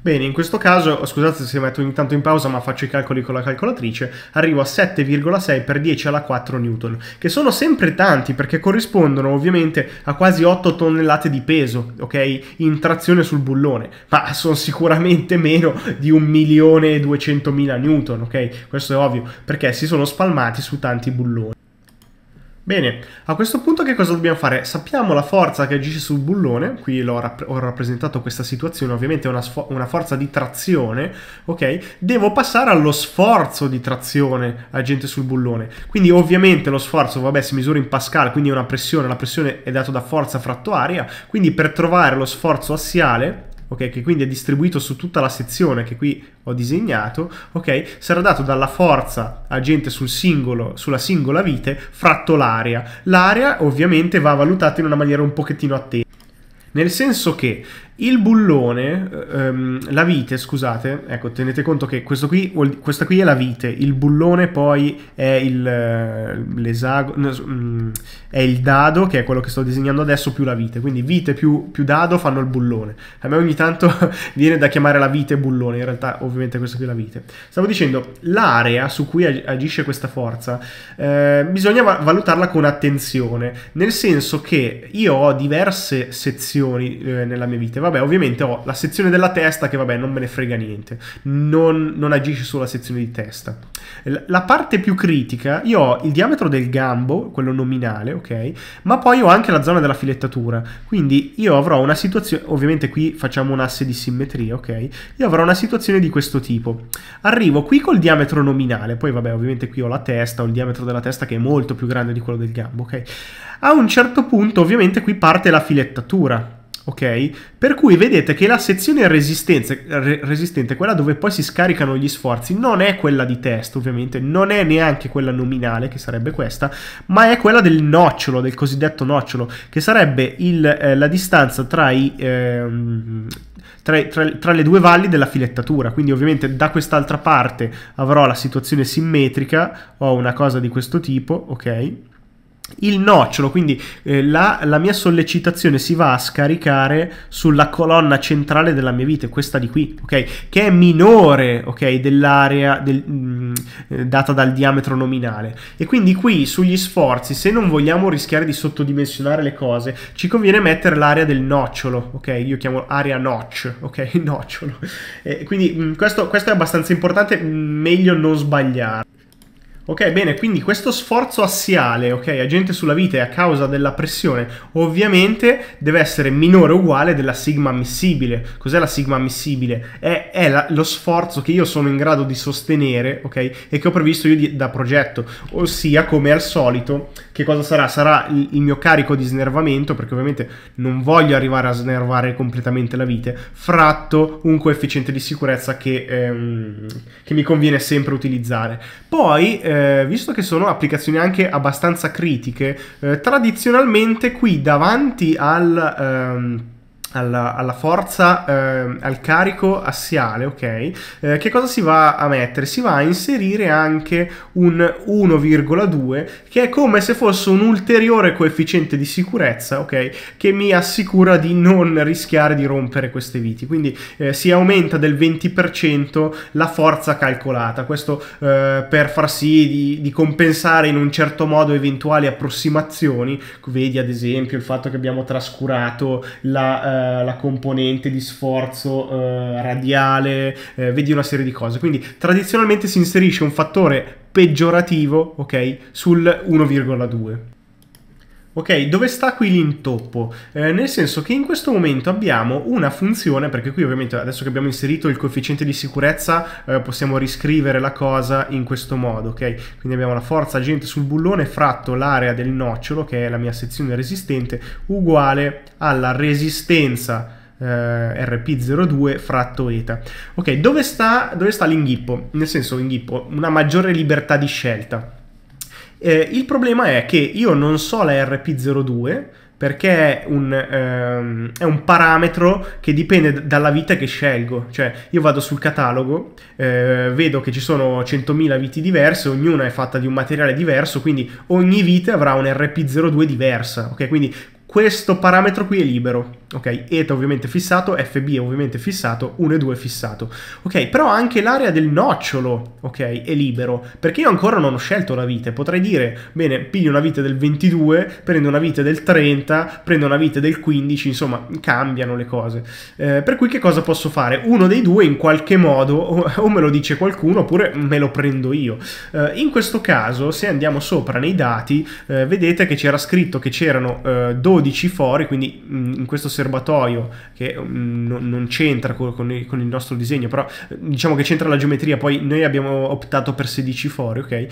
Bene, in questo caso, oh, scusate se metto ogni tanto in pausa, ma faccio i calcoli con la calcolatrice, arrivo a 7,6 per 10 alla 4 newton, che sono sempre tanti perché corrispondono ovviamente a quasi 8 tonnellate di peso, ok? In trazione sul bullone, ma sono sicuramente meno di 1.200.000 newton, ok? Questo è ovvio, perché si sono spalmati su tanti bulloni. Bene, a questo punto che cosa dobbiamo fare? Sappiamo la forza che agisce sul bullone, qui rapp ho rappresentato questa situazione, ovviamente è una, una, forza di trazione, ok? Devo passare allo sforzo di trazione agente sul bullone, quindi ovviamente lo sforzo, vabbè, si misura in pascal, quindi è una pressione, la pressione è data da forza frattuaria, quindi per trovare lo sforzo assiale, ok, che quindi è distribuito su tutta la sezione che qui ho disegnato, ok, sarà dato dalla forza agente sul singolo, sulla singola vite fratto l'area. L'area ovviamente va valutata in una maniera un pochettino attenta. Nel senso che il bullone, ehm, la vite, scusate, ecco, tenete conto che qui, questa qui è la vite, il bullone poi è eh, l'esagono, mm, è il dado, che è quello che sto disegnando adesso, più la vite. Quindi vite più, più dado fanno il bullone. A me ogni tanto viene da chiamare la vite bullone, in realtà ovviamente questa qui è la vite. Stavo dicendo, l'area su cui agisce questa forza eh, bisogna valutarla con attenzione, nel senso che io ho diverse sezioni eh, nella mia vite. Vabbè, ovviamente ho la sezione della testa che vabbè, non me ne frega niente, non, non agisce sulla sezione di testa. La parte più critica, io ho il diametro del gambo, quello nominale, ok. Ma poi ho anche la zona della filettatura, quindi io avrò una situazione, ovviamente qui facciamo un asse di simmetria, ok? Io avrò una situazione di questo tipo. Arrivo qui col diametro nominale, poi vabbè ovviamente qui ho la testa, ho il diametro della testa che è molto più grande di quello del gambo, ok? A un certo punto ovviamente qui parte la filettatura, ok? Per cui vedete che la sezione re- resistente, quella dove poi si scaricano gli sforzi, non è quella di test, ovviamente, non è neanche quella nominale che sarebbe questa, ma è quella del nocciolo, del cosiddetto nocciolo, che sarebbe il, eh, la distanza tra i... Ehm, tra, tra, tra, le due valli della filettatura. Quindi, ovviamente, da quest'altra parte avrò la situazione simmetrica, ho una cosa di questo tipo, ok? il nocciolo, quindi eh, la, la, mia sollecitazione si va a scaricare sulla colonna centrale della mia vita, questa di qui, ok? Che è minore, ok? Dell'area del, mh, mm, eh, data dal diametro nominale. E quindi qui sugli sforzi, se non vogliamo rischiare di sottodimensionare le cose, ci conviene mettere l'area del nocciolo, ok? Io chiamo area notch, ok? Nocciolo. Eh, quindi mh, mm, questo, questo, è abbastanza importante, mm, meglio non sbagliare. Ok, bene, quindi questo sforzo assiale, ok, agente sulla vita e a causa della pressione, ovviamente deve essere minore o uguale della sigma ammissibile. Cos'è la sigma ammissibile? È, è la, lo sforzo che io sono in grado di sostenere, ok, e che ho previsto io di, da progetto. Ossia, come al solito, che cosa sarà? Sarà il, il, mio carico di snervamento, perché ovviamente non voglio arrivare a snervare completamente la vite, fratto un coefficiente di sicurezza che, ehm, che mi conviene sempre utilizzare. Poi... Eh, eh, visto che sono applicazioni anche abbastanza critiche, eh, tradizionalmente qui davanti al... Ehm, alla, alla, forza, eh, al carico assiale, ok? Eh, che cosa si va a mettere? Si va a inserire anche un 1,2 che è come se fosse un ulteriore coefficiente di sicurezza, ok? Che mi assicura di non rischiare di rompere queste viti. Quindi eh, si aumenta del 20% la forza calcolata. Questo eh, per far sì di, di compensare in un certo modo eventuali approssimazioni. Vedi ad esempio il fatto che abbiamo trascurato la eh, eh, la componente di sforzo eh, radiale, eh, vedi una serie di cose. Quindi tradizionalmente si inserisce un fattore peggiorativo, ok, sul 1,2. Ok, dove sta qui l'intoppo? Eh, nel senso che in questo momento abbiamo una funzione, perché qui ovviamente adesso che abbiamo inserito il coefficiente di sicurezza eh, possiamo riscrivere la cosa in questo modo, ok? Quindi abbiamo la forza agente sul bullone fratto l'area del nocciolo, che è la mia sezione resistente, uguale alla resistenza Uh, eh, RP02 fratto ETA. Ok, dove sta, dove sta l'inghippo? Nel senso, inghippo, una maggiore libertà di scelta. Eh, il problema è che io non so la RP02 perché è un, ehm, è un parametro che dipende dalla vita che scelgo. Cioè, io vado sul catalogo, eh, vedo che ci sono 100.000 viti diverse, ognuna è fatta di un materiale diverso, quindi ogni vite avrà un RP02 diversa. Ok, quindi questo parametro qui è libero ok? Eta ovviamente fissato, FB ovviamente fissato, 1 e 2 fissato, ok? Però anche l'area del nocciolo, ok? È libero, perché io ancora non ho scelto la vite, potrei dire, bene, piglio una vite del 22, prendo una vite del 30, prendo una vite del 15, insomma, cambiano le cose. Eh, per cui che cosa posso fare? Uno dei due in qualche modo o me lo dice qualcuno oppure me lo prendo io. Eh, in questo caso, se andiamo sopra nei dati, eh, vedete che c'era scritto che c'erano 12 eh, fori, quindi mm, in questo senso serbatoio che mh, mm, non, non, c'entra con, con, il nostro disegno, però eh, diciamo che c'entra la geometria, poi noi abbiamo optato per 16 fori, ok? Eh,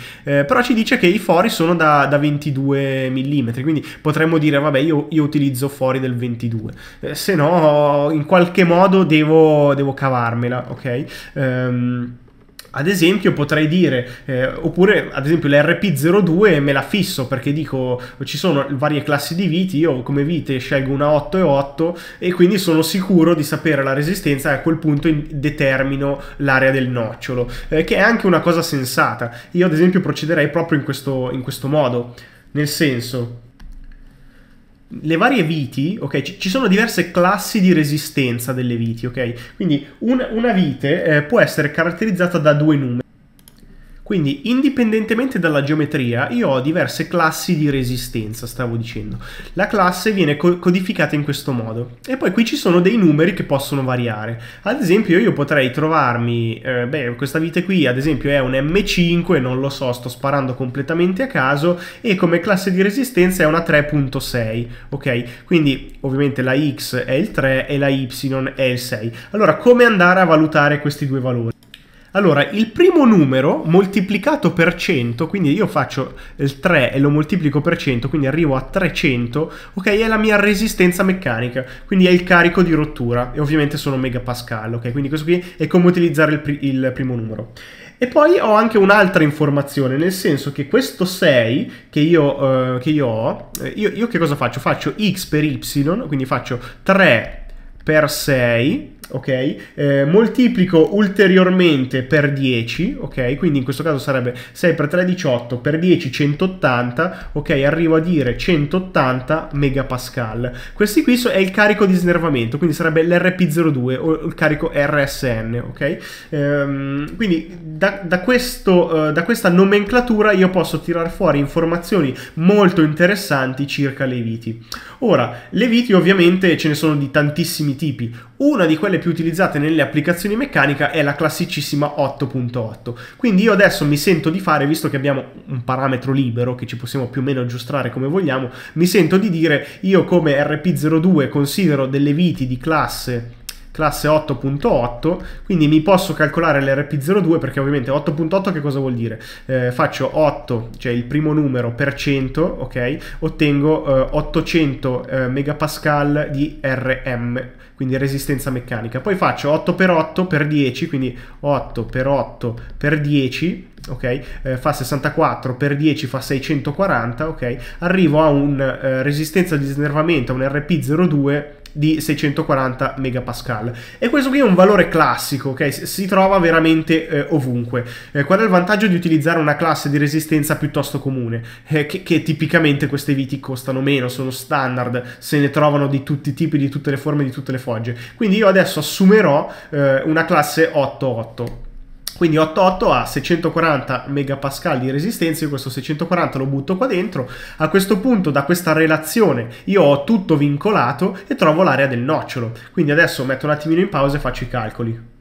però ci dice che i fori sono da, da 22 mm, quindi potremmo dire vabbè io, io utilizzo fori del 22, eh, se no in qualche modo devo, devo cavarmela, ok? Um, ad esempio potrei dire, eh, oppure ad esempio l'RP02 me la fisso perché dico ci sono varie classi di viti, io come vite scelgo una 8 e 8 e quindi sono sicuro di sapere la resistenza e a quel punto determino l'area del nocciolo, eh, che è anche una cosa sensata. Io ad esempio procederei proprio in questo, in questo modo, nel senso le varie viti, ok? Ci, ci, sono diverse classi di resistenza delle viti, ok? Quindi un, una vite eh, può essere caratterizzata da due numeri. Quindi, indipendentemente dalla geometria, io ho diverse classi di resistenza, stavo dicendo. La classe viene co- codificata in questo modo. E poi qui ci sono dei numeri che possono variare. Ad esempio, io potrei trovarmi, eh, beh, questa vite qui, ad esempio, è un M5, non lo so, sto sparando completamente a caso, e come classe di resistenza è una 3.6, ok? Quindi, ovviamente, la X è il 3 e la Y è il 6. Allora, come andare a valutare questi due valori? Allora, il primo numero moltiplicato per 100, quindi io faccio il 3 e lo moltiplico per 100, quindi arrivo a 300, ok, è la mia resistenza meccanica, quindi è il carico di rottura e ovviamente sono megapascal, ok, quindi questo qui è come utilizzare il, pri il primo numero. E poi ho anche un'altra informazione, nel senso che questo 6 che io, eh, che io ho, eh, io, io che cosa faccio? Faccio x per y, quindi faccio 3 per 6 ok? Eh, moltiplico ulteriormente per 10, ok? Quindi in questo caso sarebbe 6 per 3 18, per 10 180, ok? Arrivo a dire 180 megapascal. Questi qui so, è il carico di snervamento, quindi sarebbe l'RP02 o il carico RSN, ok? Ehm, quindi da, da, questo, uh, da questa nomenclatura io posso tirare fuori informazioni molto interessanti circa le viti. Ora, le viti ovviamente ce ne sono di tantissimi tipi, una di quelle più utilizzate nelle applicazioni meccanica è la classicissima 8.8. Quindi io adesso mi sento di fare, visto che abbiamo un parametro libero che ci possiamo più o meno aggiustare come vogliamo, mi sento di dire io come rp02 considero delle viti di classe classe 8.8, quindi mi posso calcolare l'RP02 perché ovviamente 8.8 che cosa vuol dire? Eh, faccio 8, cioè il primo numero per 100, ok? Ottengo eh, 800 eh, megapascal di RM quindi resistenza meccanica. Poi faccio 8x8 per 10, quindi 8x8 per 10, ok? Eh, fa 64 per 10 fa 640, ok? Arrivo a un eh, resistenza di snervamento, un RP02 di 640 MPa. E questo qui è un valore classico, ok? Si trova veramente eh, ovunque. Eh, qual è il vantaggio di utilizzare una classe di resistenza piuttosto comune? Eh, che, che, tipicamente queste viti costano meno, sono standard, se ne trovano di tutti i tipi, di tutte le forme, di tutte le fogge. Quindi io adesso assumerò eh, una classe 88 quindi 8.8 8 ha 640 megapascal di resistenza, io questo 640 lo butto qua dentro, a questo punto da questa relazione io ho tutto vincolato e trovo l'area del nocciolo. Quindi adesso metto un attimino in pausa e faccio i calcoli.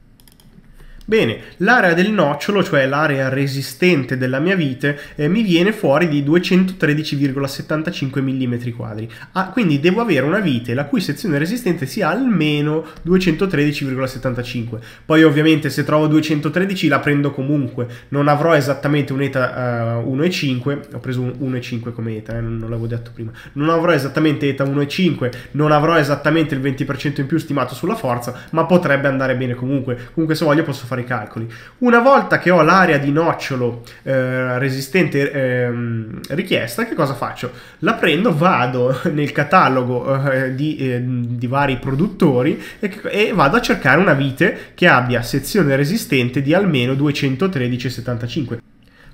Bene, l'area del nocciolo, cioè l'area resistente della mia vite, eh, mi viene fuori di 213,75 mm quadri. Ah, quindi devo avere una vite la cui sezione resistente sia almeno 213,75. Poi ovviamente se trovo 213 la prendo comunque, non avrò esattamente un'eta uh, 1,5, ho preso 1,5 come eta, eh, non, non l'avevo detto prima, non avrò esattamente eta 1,5, non avrò esattamente il 20% in più stimato sulla forza, ma potrebbe andare bene comunque. Comunque se voglio posso fare fare i calcoli. Una volta che ho l'area di nocciolo eh, resistente eh, richiesta, che cosa faccio? La prendo, vado nel catalogo eh, di, ehm, di, vari produttori e, e, vado a cercare una vite che abbia sezione resistente di almeno 213,75.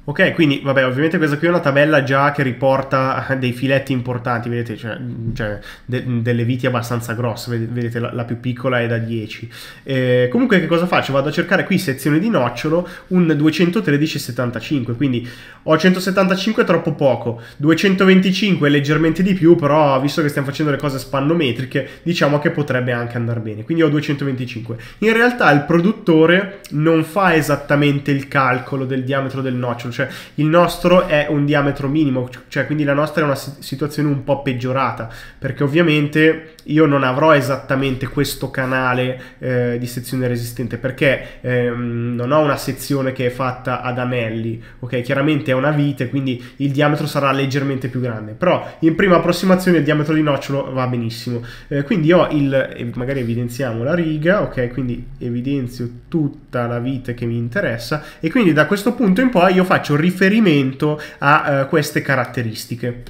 Ok, quindi vabbè, ovviamente questa qui è una tabella già che riporta dei filetti importanti, vedete, cioè, cioè de delle viti abbastanza grosse, vedete la, la più piccola è da 10. Eh, comunque che cosa faccio? Vado a cercare qui sezione di nocciolo un 213,75, quindi ho 175 troppo poco, 225 leggermente di più, però visto che stiamo facendo le cose spannometriche, diciamo che potrebbe anche andare bene, quindi ho 225. In realtà il produttore non fa esattamente il calcolo del diametro del nocciolo, nostro, cioè il nostro è un diametro minimo, cioè quindi la nostra è una situazione un po' peggiorata, perché ovviamente io non avrò esattamente questo canale eh, di sezione resistente perché ehm, non ho una sezione che è fatta ad anelli, ok? Chiaramente è una vite, quindi il diametro sarà leggermente più grande, però in prima approssimazione il diametro di nocciolo va benissimo. Eh, quindi ho il, magari evidenziamo la riga, ok? Quindi evidenzio tutta la vite che mi interessa e quindi da questo punto in poi io faccio riferimento a eh, queste caratteristiche.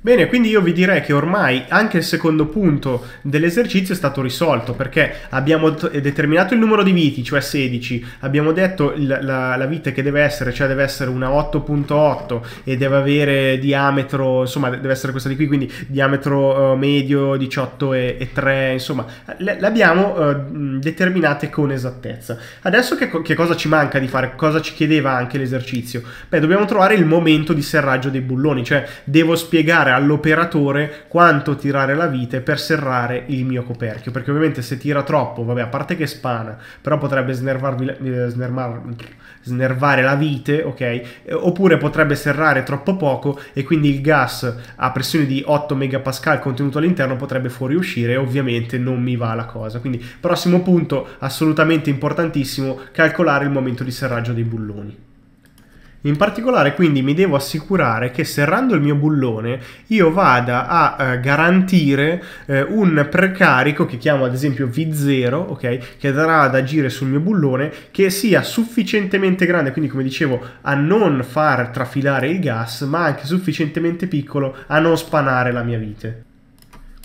Bene, quindi io vi direi che ormai anche il secondo punto dell'esercizio è stato risolto perché abbiamo eh, determinato il numero di viti, cioè 16, abbiamo detto la, la, la vite che deve essere, cioè deve essere una 8.8 e deve avere diametro, insomma deve essere questa di qui, quindi diametro eh, medio 18,3, insomma l'abbiamo eh, determinate con esattezza. Adesso che, che, cosa ci manca di fare, cosa ci chiedeva anche l'esercizio? Beh, dobbiamo trovare il momento di serraggio dei bulloni, cioè devo spiegare spiegare all'operatore quanto tirare la vite per serrare il mio coperchio, perché ovviamente se tira troppo, vabbè, a parte che spana, però potrebbe eh, snervare la vite, ok? Eh, oppure potrebbe serrare troppo poco e quindi il gas a pressione di 8 MPa contenuto all'interno potrebbe fuoriuscire e ovviamente non mi va la cosa. Quindi prossimo punto assolutamente importantissimo, calcolare il momento di serraggio dei bulloni. In particolare quindi mi devo assicurare che serrando il mio bullone io vada a eh, garantire eh, un precarico che chiamo ad esempio V0, ok, che darà ad agire sul mio bullone che sia sufficientemente grande, quindi come dicevo a non far trafilare il gas, ma anche sufficientemente piccolo a non spanare la mia vite.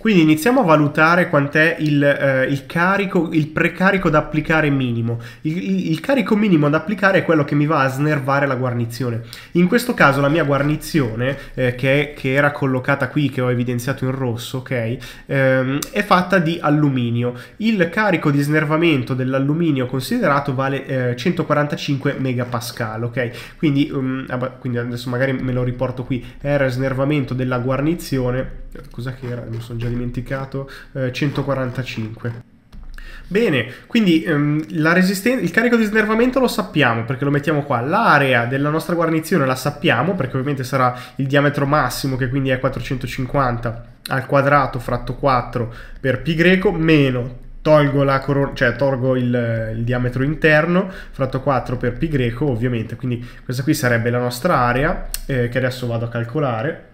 Quindi iniziamo a valutare quant'è il, eh, il, carico, il precarico da applicare minimo. Il, il, il carico minimo da applicare è quello che mi va a snervare la guarnizione. In questo caso la mia guarnizione, eh, che, che, era collocata qui, che ho evidenziato in rosso, ok, ehm, è fatta di alluminio. Il carico di snervamento dell'alluminio considerato vale eh, 145 MPa, ok? Quindi, um, quindi adesso magari me lo riporto qui, era snervamento della guarnizione cosa che era? Mi sono già dimenticato. Eh, 145. Bene, quindi um, resisten- il carico di snervamento lo sappiamo perché lo mettiamo qua. L'area della nostra guarnizione la sappiamo perché ovviamente sarà il diametro massimo che quindi è 450 al quadrato fratto 4 per pi greco meno tolgo, la coron- cioè, tolgo il, il, diametro interno fratto 4 per pi greco ovviamente. Quindi questa qui sarebbe la nostra area eh, che adesso vado a calcolare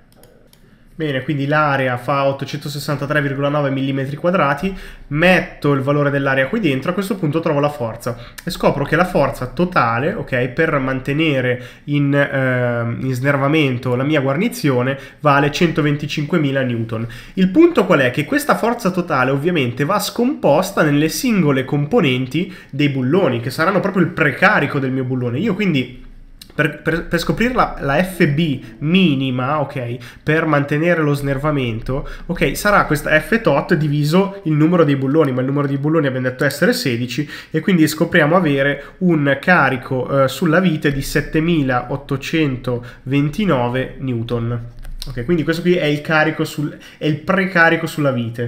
Bene, quindi l'area fa 863,9 mm quadrati, metto il valore dell'area qui dentro, a questo punto trovo la forza e scopro che la forza totale, ok, per mantenere in, eh, in snervamento la mia guarnizione vale 125.000 newton. Il punto qual è? Che questa forza totale ovviamente va scomposta nelle singole componenti dei bulloni, che saranno proprio il precarico del mio bullone. Io quindi per, per, per, scoprire la, la, FB minima, ok, per mantenere lo snervamento, ok, sarà questa F tot diviso il numero dei bulloni, ma il numero dei bulloni abbiamo detto essere 16 e quindi scopriamo avere un carico eh, sulla vite di 7829 newton. Ok, quindi questo qui è il carico sul, è il precarico sulla vite.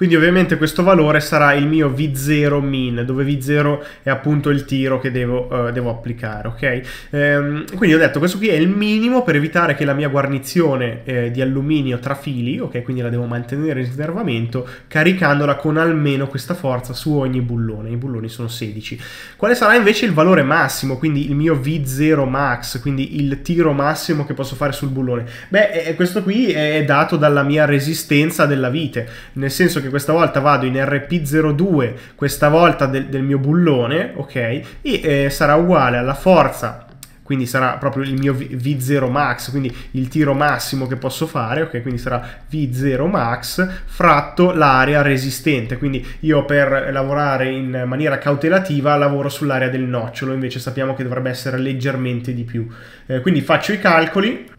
Quindi ovviamente questo valore sarà il mio V0 min, dove V0 è appunto il tiro che devo, eh, devo applicare, ok? Ehm, quindi ho detto questo qui è il minimo per evitare che la mia guarnizione eh, di alluminio trafili, ok? Quindi la devo mantenere in riservamento, caricandola con almeno questa forza su ogni bullone. I bulloni sono 16. Quale sarà invece il valore massimo, quindi il mio V0 max, quindi il tiro massimo che posso fare sul bullone? Beh, eh, questo qui è dato dalla mia resistenza della vite, nel senso che che questa volta vado in RP02, questa volta del, del mio bullone, ok? E eh, sarà uguale alla forza quindi sarà proprio il mio V0 max, quindi il tiro massimo che posso fare, ok? Quindi sarà V0 max fratto l'area resistente, quindi io per lavorare in maniera cautelativa lavoro sull'area del nocciolo, invece sappiamo che dovrebbe essere leggermente di più. Eh, quindi faccio i calcoli,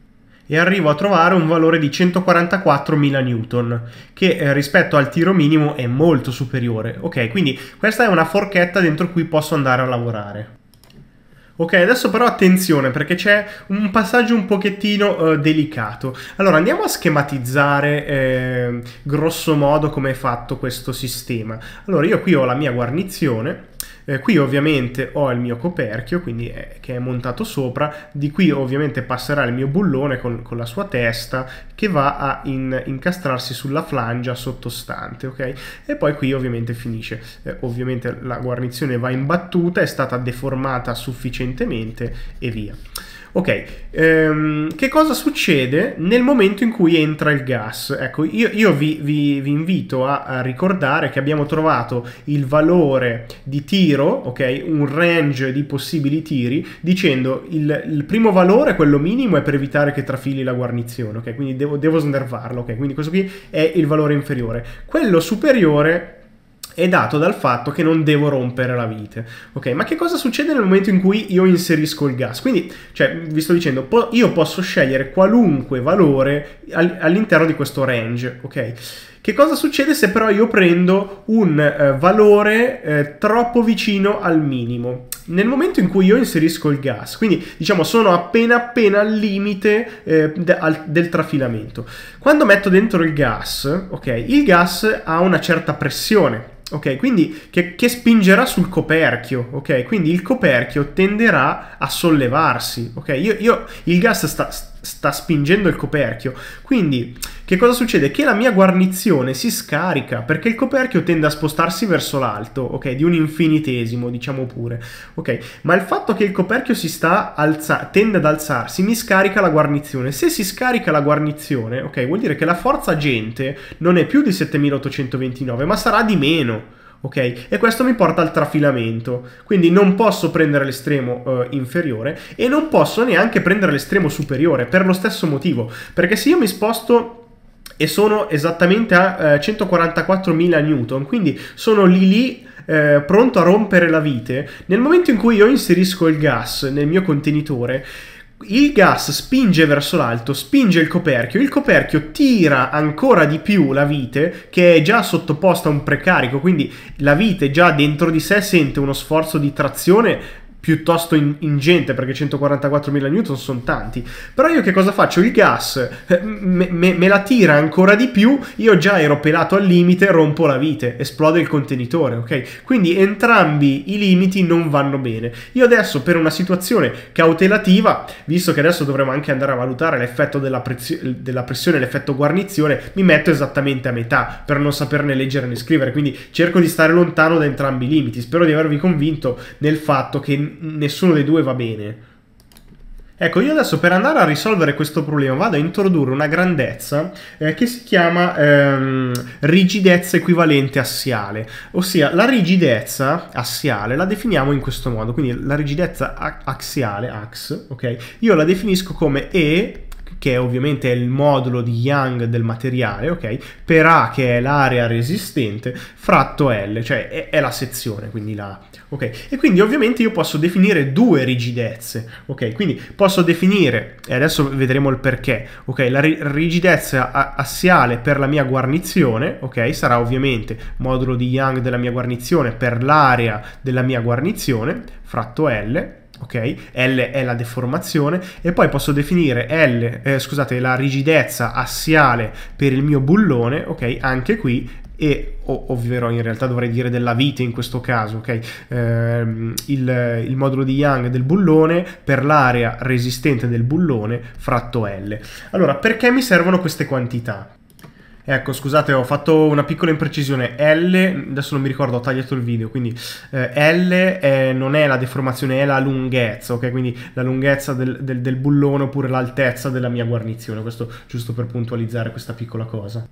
e arrivo a trovare un valore di 144.000 newton, che eh, rispetto al tiro minimo è molto superiore. Ok, quindi questa è una forchetta dentro cui posso andare a lavorare. Ok, adesso però attenzione perché c'è un passaggio un pochettino eh, delicato. Allora andiamo a schematizzare eh, grosso modo come è fatto questo sistema. Allora io qui ho la mia guarnizione eh, qui ovviamente ho il mio coperchio, quindi è, eh, che è montato sopra, di qui ovviamente passerà il mio bullone con, con la sua testa che va a in, incastrarsi sulla flangia sottostante, ok? E poi qui ovviamente finisce. Eh, ovviamente la guarnizione va imbattuta, è stata deformata sufficientemente e via. Ok, ehm, che cosa succede nel momento in cui entra il gas? Ecco, io, io vi, vi, vi, invito a, a, ricordare che abbiamo trovato il valore di tiro, ok, un range di possibili tiri, dicendo il, il primo valore, quello minimo, è per evitare che trafili la guarnizione, ok, quindi devo, devo snervarlo, ok, quindi questo qui è il valore inferiore. Quello superiore è dato dal fatto che non devo rompere la vite. Ok, ma che cosa succede nel momento in cui io inserisco il gas? Quindi, cioè, vi sto dicendo, po- io posso scegliere qualunque valore all- all'interno di questo range, ok? Che cosa succede se però io prendo un eh, valore eh, troppo vicino al minimo? Nel momento in cui io inserisco il gas, quindi diciamo sono appena appena al limite eh, de- al- del trafilamento. Quando metto dentro il gas, ok, il gas ha una certa pressione ok? Quindi che, che, spingerà sul coperchio, ok? Quindi il coperchio tenderà a sollevarsi, ok? Io, io, il gas sta, sta spingendo il coperchio, quindi che cosa succede? Che la mia guarnizione si scarica perché il coperchio tende a spostarsi verso l'alto, ok, di un infinitesimo, diciamo pure, ok, ma il fatto che il coperchio si sta alza- tende ad alzarsi mi scarica la guarnizione. Se si scarica la guarnizione, ok, vuol dire che la forza agente non è più di 7829, ma sarà di meno. Ok? E questo mi porta al trafilamento, quindi non posso prendere l'estremo eh, inferiore e non posso neanche prendere l'estremo superiore per lo stesso motivo, perché se io mi sposto e sono esattamente a eh, 144.000 newton, quindi sono lì lì eh, pronto a rompere la vite. Nel momento in cui io inserisco il gas nel mio contenitore, il gas spinge verso l'alto, spinge il coperchio, il coperchio tira ancora di più la vite che è già sottoposta a un precarico, quindi la vite già dentro di sé sente uno sforzo di trazione piuttosto in- ingente perché 144.000 newton sono tanti però io che cosa faccio? il gas eh, me-, me-, me, la tira ancora di più io già ero pelato al limite rompo la vite esplode il contenitore ok quindi entrambi i limiti non vanno bene io adesso per una situazione cautelativa visto che adesso dovremo anche andare a valutare l'effetto della, prezio- della pressione l'effetto guarnizione mi metto esattamente a metà per non saperne leggere né scrivere quindi cerco di stare lontano da entrambi i limiti spero di avervi convinto nel fatto che nessuno dei due va bene. Ecco, io adesso per andare a risolvere questo problema vado a introdurre una grandezza eh, che si chiama ehm, rigidezza equivalente assiale, ossia la rigidezza assiale la definiamo in questo modo, quindi la rigidezza axiale, ax, ok? Io la definisco come E che è ovviamente il modulo di Young del materiale, ok? Per A che è l'area resistente, fratto L, cioè è, è la sezione, quindi la A. Ok, e quindi ovviamente io posso definire due rigidezze, ok? Quindi posso definire, e adesso vedremo il perché, ok? La ri rigidezza assiale per la mia guarnizione, ok? Sarà ovviamente modulo di Young della mia guarnizione per l'area della mia guarnizione, fratto L, ok? L è la deformazione e poi posso definire L, eh, scusate, la rigidezza assiale per il mio bullone, ok? Anche qui e ovvero in realtà dovrei dire della vite in questo caso, ok? Eh, il, il, modulo di Young del bullone per l'area resistente del bullone fratto L. Allora, perché mi servono queste quantità? Ecco, scusate, ho fatto una piccola imprecisione. L, adesso non mi ricordo, ho tagliato il video, quindi eh, L è, non è la deformazione, è la lunghezza, ok? Quindi la lunghezza del, del, del bullone oppure l'altezza della mia guarnizione. Questo giusto per puntualizzare questa piccola cosa.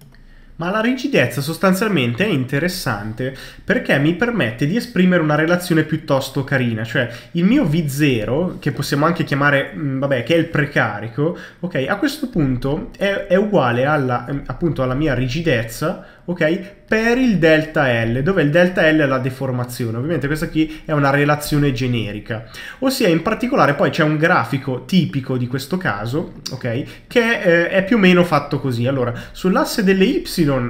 Ma la rigidezza sostanzialmente è interessante perché mi permette di esprimere una relazione piuttosto carina, cioè il mio V0, che possiamo anche chiamare, mm, vabbè, che è il precarico, ok, a questo punto è, è uguale alla, mm, appunto alla mia rigidezza ok? Per il delta L, dove il delta L è la deformazione. Ovviamente questa qui è una relazione generica. Ossia, in particolare poi c'è un grafico tipico di questo caso, ok? Che eh, è più o meno fatto così. Allora, sull'asse delle y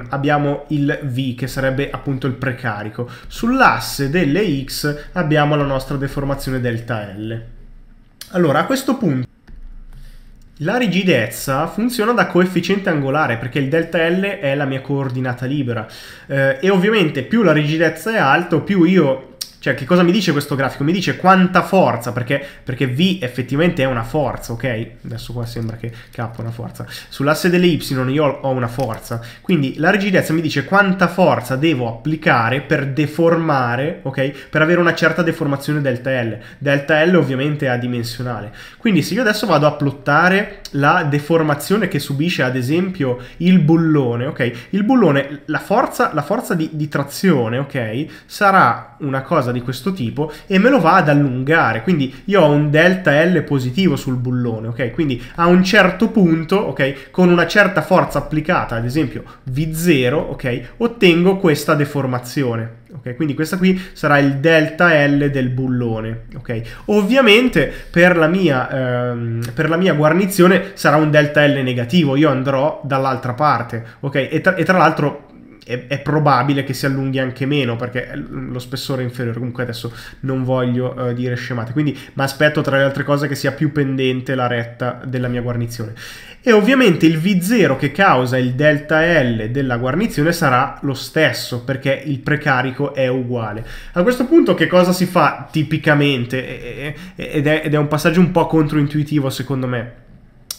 abbiamo il v, che sarebbe appunto il precarico. Sull'asse delle x abbiamo la nostra deformazione delta L. Allora, a questo punto la rigidezza funziona da coefficiente angolare perché il delta L è la mia coordinata libera eh, e ovviamente più la rigidezza è alta più io cioè, che cosa mi dice questo grafico? Mi dice quanta forza, perché, perché V effettivamente è una forza, ok? Adesso qua sembra che K è una forza. Sull'asse delle Y io ho una forza. Quindi la rigidezza mi dice quanta forza devo applicare per deformare, ok? Per avere una certa deformazione delta L. Delta L ovviamente è adimensionale. Quindi se io adesso vado a plottare la deformazione che subisce ad esempio il bullone, ok? Il bullone, la forza, la forza di, di trazione, ok? Sarà una cosa qualcosa di questo tipo e me lo va ad allungare. Quindi io ho un delta L positivo sul bullone, ok? Quindi a un certo punto, ok, con una certa forza applicata, ad esempio V0, ok, ottengo questa deformazione. Okay, quindi questa qui sarà il delta L del bullone. Okay? Ovviamente per la, mia, ehm, per la, mia, guarnizione sarà un delta L negativo, io andrò dall'altra parte. Okay? E tra, e tra l'altro è, è, probabile che si allunghi anche meno perché lo spessore è inferiore. Comunque adesso non voglio eh, dire scemate. Quindi mi aspetto tra le altre cose che sia più pendente la retta della mia guarnizione. E ovviamente il V0 che causa il delta L della guarnizione sarà lo stesso perché il precarico è uguale. A questo punto che cosa si fa tipicamente? Ed è, ed è un passaggio un po' controintuitivo secondo me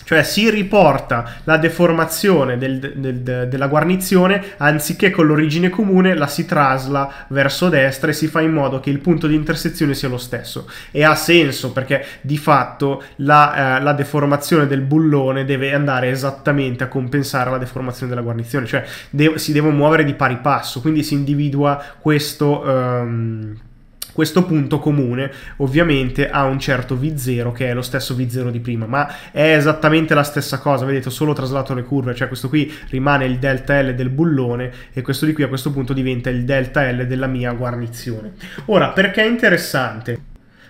cioè si riporta la deformazione del, del, del, della guarnizione, anziché con l'origine comune la si trasla verso destra e si fa in modo che il punto di intersezione sia lo stesso. E ha senso perché di fatto la, eh, la deformazione del bullone deve andare esattamente a compensare la deformazione della guarnizione, cioè de- si devono muovere di pari passo, quindi si individua questo... Ehm, questo punto comune ovviamente ha un certo V0 che è lo stesso V0 di prima, ma è esattamente la stessa cosa, vedete, ho solo traslato le curve, cioè questo qui rimane il delta L del bullone e questo di qui a questo punto diventa il delta L della mia guarnizione. Ora, perché è interessante?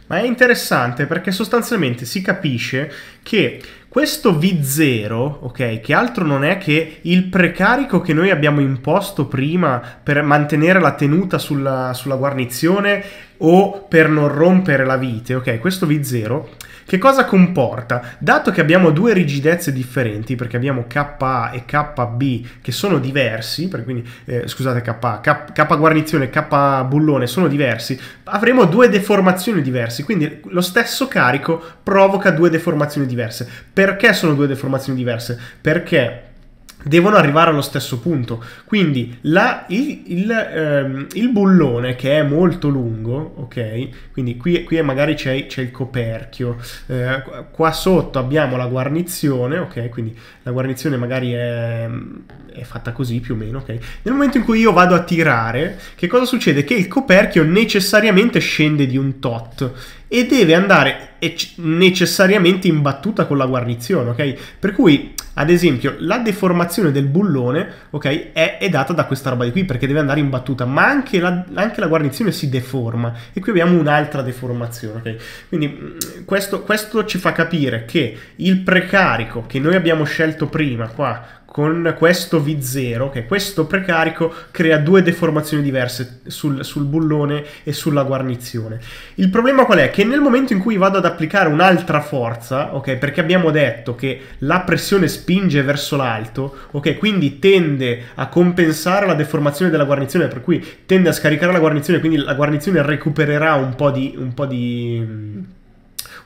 Ma è interessante perché sostanzialmente si capisce che questo V0, ok, che altro non è che il precarico che noi abbiamo imposto prima per mantenere la tenuta sulla, sulla guarnizione o per non rompere la vite, ok, questo V0, che cosa comporta? Dato che abbiamo due rigidezze differenti, perché abbiamo KA e KB che sono diversi, quindi, eh, scusate KA, K, K guarnizione e K bullone sono diversi, avremo due deformazioni diverse, quindi lo stesso carico provoca due deformazioni diverse. Perché sono due deformazioni diverse? Perché devono arrivare allo stesso punto. Quindi la, il, il, ehm, il, bullone che è molto lungo, ok? Quindi qui, qui magari c'è, c'è, il coperchio, eh, qua sotto abbiamo la guarnizione, ok? Quindi la guarnizione magari è, è, fatta così più o meno, ok? Nel momento in cui io vado a tirare, che cosa succede? Che il coperchio necessariamente scende di un tot e deve andare necessariamente in battuta con la guarnizione, ok? Per cui ad esempio, la deformazione del bullone, ok, è, è data da questa roba di qui perché deve andare in battuta, ma anche la, anche la guarnizione si deforma e qui abbiamo un'altra deformazione, ok? Quindi mm, questo, questo ci fa capire che il precarico che noi abbiamo scelto prima qua con questo V0, che è questo precarico, crea due deformazioni diverse sul, sul, bullone e sulla guarnizione. Il problema qual è? Che nel momento in cui vado ad applicare un'altra forza, ok, perché abbiamo detto che la pressione spinge verso l'alto, ok, quindi tende a compensare la deformazione della guarnizione, per cui tende a scaricare la guarnizione, quindi la guarnizione recupererà un po' di... Un po di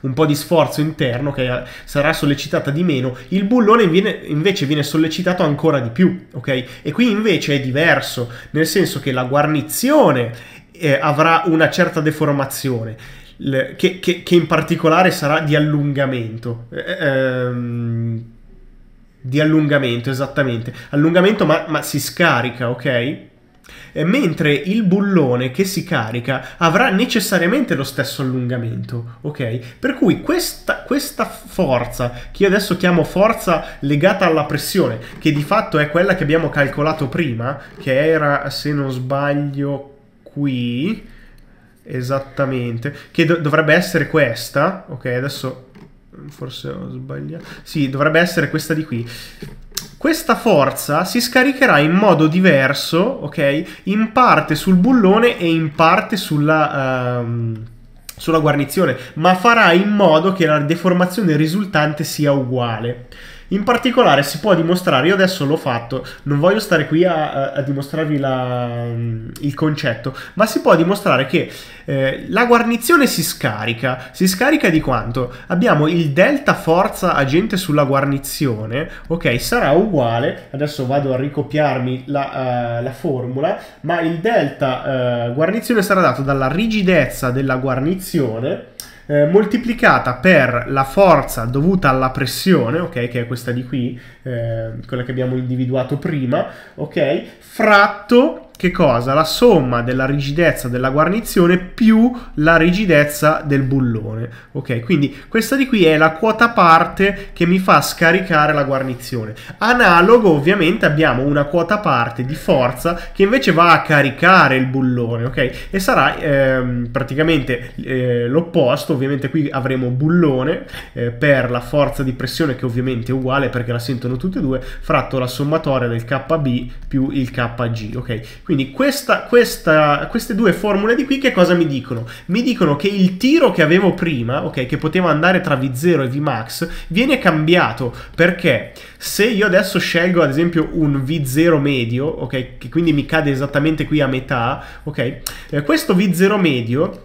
un po' di sforzo interno che sarà sollecitata di meno, il bullone viene, invece viene sollecitato ancora di più, ok? E qui invece è diverso, nel senso che la guarnizione eh, avrà una certa deformazione. Che, che, che, in particolare sarà di allungamento. Eh, ehm, di allungamento, esattamente. Allungamento, ma, ma si scarica, ok? mentre il bullone che si carica avrà necessariamente lo stesso allungamento, ok? Per cui questa, questa forza, che io adesso chiamo forza legata alla pressione, che di fatto è quella che abbiamo calcolato prima, che era, se non sbaglio, qui, esattamente, che do dovrebbe essere questa, ok? Adesso Forse ho sbagliato. Sì, dovrebbe essere questa di qui. Questa forza si scaricherà in modo diverso, ok? In parte sul bullone e in parte sulla... Um sulla guarnizione, ma farà in modo che la deformazione risultante sia uguale. In particolare si può dimostrare, io adesso l'ho fatto, non voglio stare qui a, a dimostrarvi la, mm, il concetto, ma si può dimostrare che eh, la guarnizione si scarica, si scarica di quanto? Abbiamo il delta forza agente sulla guarnizione, ok, sarà uguale, adesso vado a ricopiarmi la, uh, la formula, ma il delta uh, guarnizione sarà dato dalla rigidezza della guarnizione, eh, moltiplicata per la forza dovuta alla pressione, ok, che è questa di qui, eh, quella che abbiamo individuato prima, ok, fratto che cosa? La somma della rigidezza della guarnizione più la rigidezza del bullone. Ok, quindi questa di qui è la quota parte che mi fa scaricare la guarnizione. Analogo, ovviamente, abbiamo una quota parte di forza che invece va a caricare il bullone, ok? E sarà ehm, praticamente eh, l'opposto. Ovviamente qui avremo bullone eh, per la forza di pressione che ovviamente è uguale perché la sentono tutte e due, fratto la sommatoria del KB più il KG, ok? Quindi questa, questa, queste due formule di qui che cosa mi dicono? Mi dicono che il tiro che avevo prima, ok, che poteva andare tra V0 e Vmax, viene cambiato perché se io adesso scelgo ad esempio un V0 medio, ok, che quindi mi cade esattamente qui a metà, ok, eh, questo V0 medio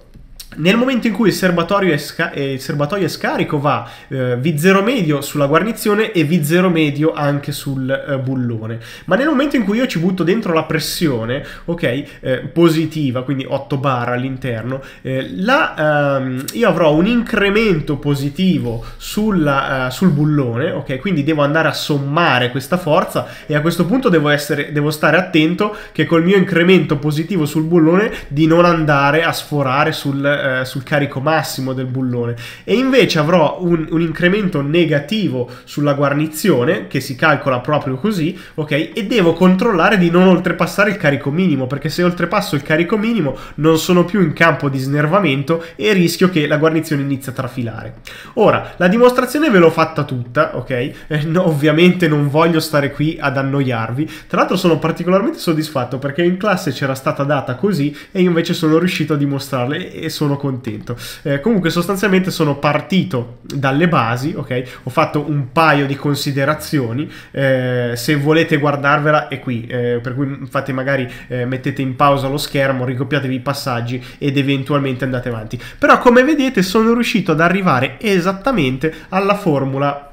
nel momento in cui il serbatoio è, sca- eh, il serbatoio è scarico va eh, V0 medio sulla guarnizione e V0 medio anche sul eh, bullone. Ma nel momento in cui io ci butto dentro la pressione, ok, eh, positiva, quindi 8 bar all'interno, eh, la, ehm, io avrò un incremento positivo sulla, eh, sul bullone, ok, quindi devo andare a sommare questa forza e a questo punto devo, essere, devo stare attento che col mio incremento positivo sul bullone di non andare a sforare sul eh, sul carico massimo del bullone e invece avrò un, un, incremento negativo sulla guarnizione che si calcola proprio così, ok? E devo controllare di non oltrepassare il carico minimo perché se oltrepasso il carico minimo non sono più in campo di snervamento e rischio che la guarnizione inizi a trafilare. Ora, la dimostrazione ve l'ho fatta tutta, ok? Eh, no, ovviamente non voglio stare qui ad annoiarvi. Tra l'altro sono particolarmente soddisfatto perché in classe c'era stata data così e io invece sono riuscito a dimostrarle e sono sono contento. Eh, comunque sostanzialmente sono partito dalle basi, ok? Ho fatto un paio di considerazioni, eh, se volete guardarvela è qui, eh, per cui infatti magari eh, mettete in pausa lo schermo, ricopiatevi i passaggi ed eventualmente andate avanti. Però come vedete sono riuscito ad arrivare esattamente alla formula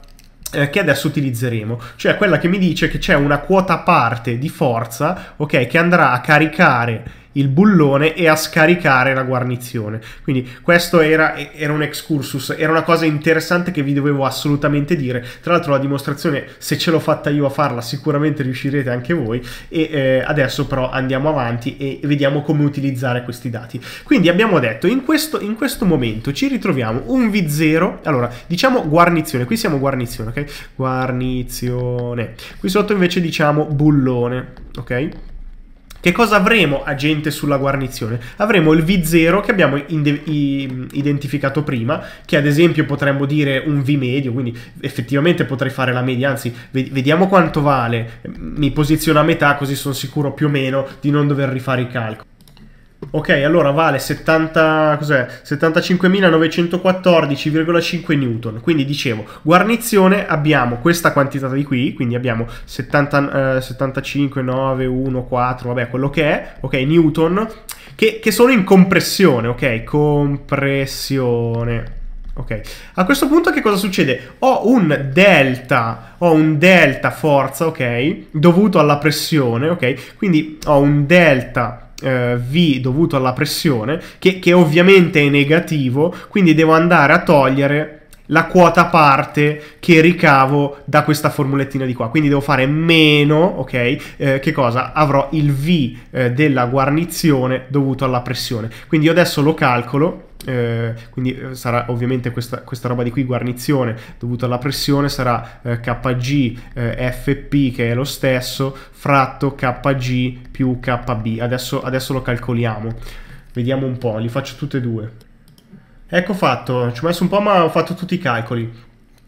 eh, che adesso utilizzeremo, cioè quella che mi dice che c'è una quota parte di forza, ok, che andrà a caricare il bullone e a scaricare la guarnizione. Quindi questo era, era, un excursus, era una cosa interessante che vi dovevo assolutamente dire. Tra l'altro la dimostrazione, se ce l'ho fatta io a farla, sicuramente riuscirete anche voi. E eh, adesso però andiamo avanti e vediamo come utilizzare questi dati. Quindi abbiamo detto, in questo, in questo momento ci ritroviamo un V0, allora diciamo guarnizione, qui siamo guarnizione, ok? Guarnizione. Qui sotto invece diciamo bullone, ok? Che cosa avremo agente sulla guarnizione? Avremo il V0 che abbiamo identificato prima, che ad esempio potremmo dire un V medio, quindi effettivamente potrei fare la media, anzi vediamo quanto vale, mi posiziono a metà così sono sicuro più o meno di non dover rifare i calcoli. Ok, allora vale 75.914,5 newton. Quindi dicevo, guarnizione abbiamo questa quantità di qui, quindi abbiamo 70, eh, 75, 9, 1, 4, vabbè, quello che è, ok, newton, che, che sono in compressione, ok, compressione. Ok, a questo punto che cosa succede? Ho un delta, ho un delta forza, ok, dovuto alla pressione, ok, quindi ho un delta eh, V dovuto alla pressione, che, che ovviamente è negativo, quindi devo andare a togliere la quota parte che ricavo da questa formulettina di qua. Quindi devo fare meno, ok? Eh, che cosa? Avrò il V eh, della guarnizione dovuto alla pressione. Quindi io adesso lo calcolo eh, quindi eh, sarà ovviamente questa, questa, roba di qui guarnizione dovuta alla pressione sarà eh, kg eh, fp che è lo stesso fratto kg più kb adesso, adesso lo calcoliamo vediamo un po' li faccio tutte e due ecco fatto ci ho messo un po' ma ho fatto tutti i calcoli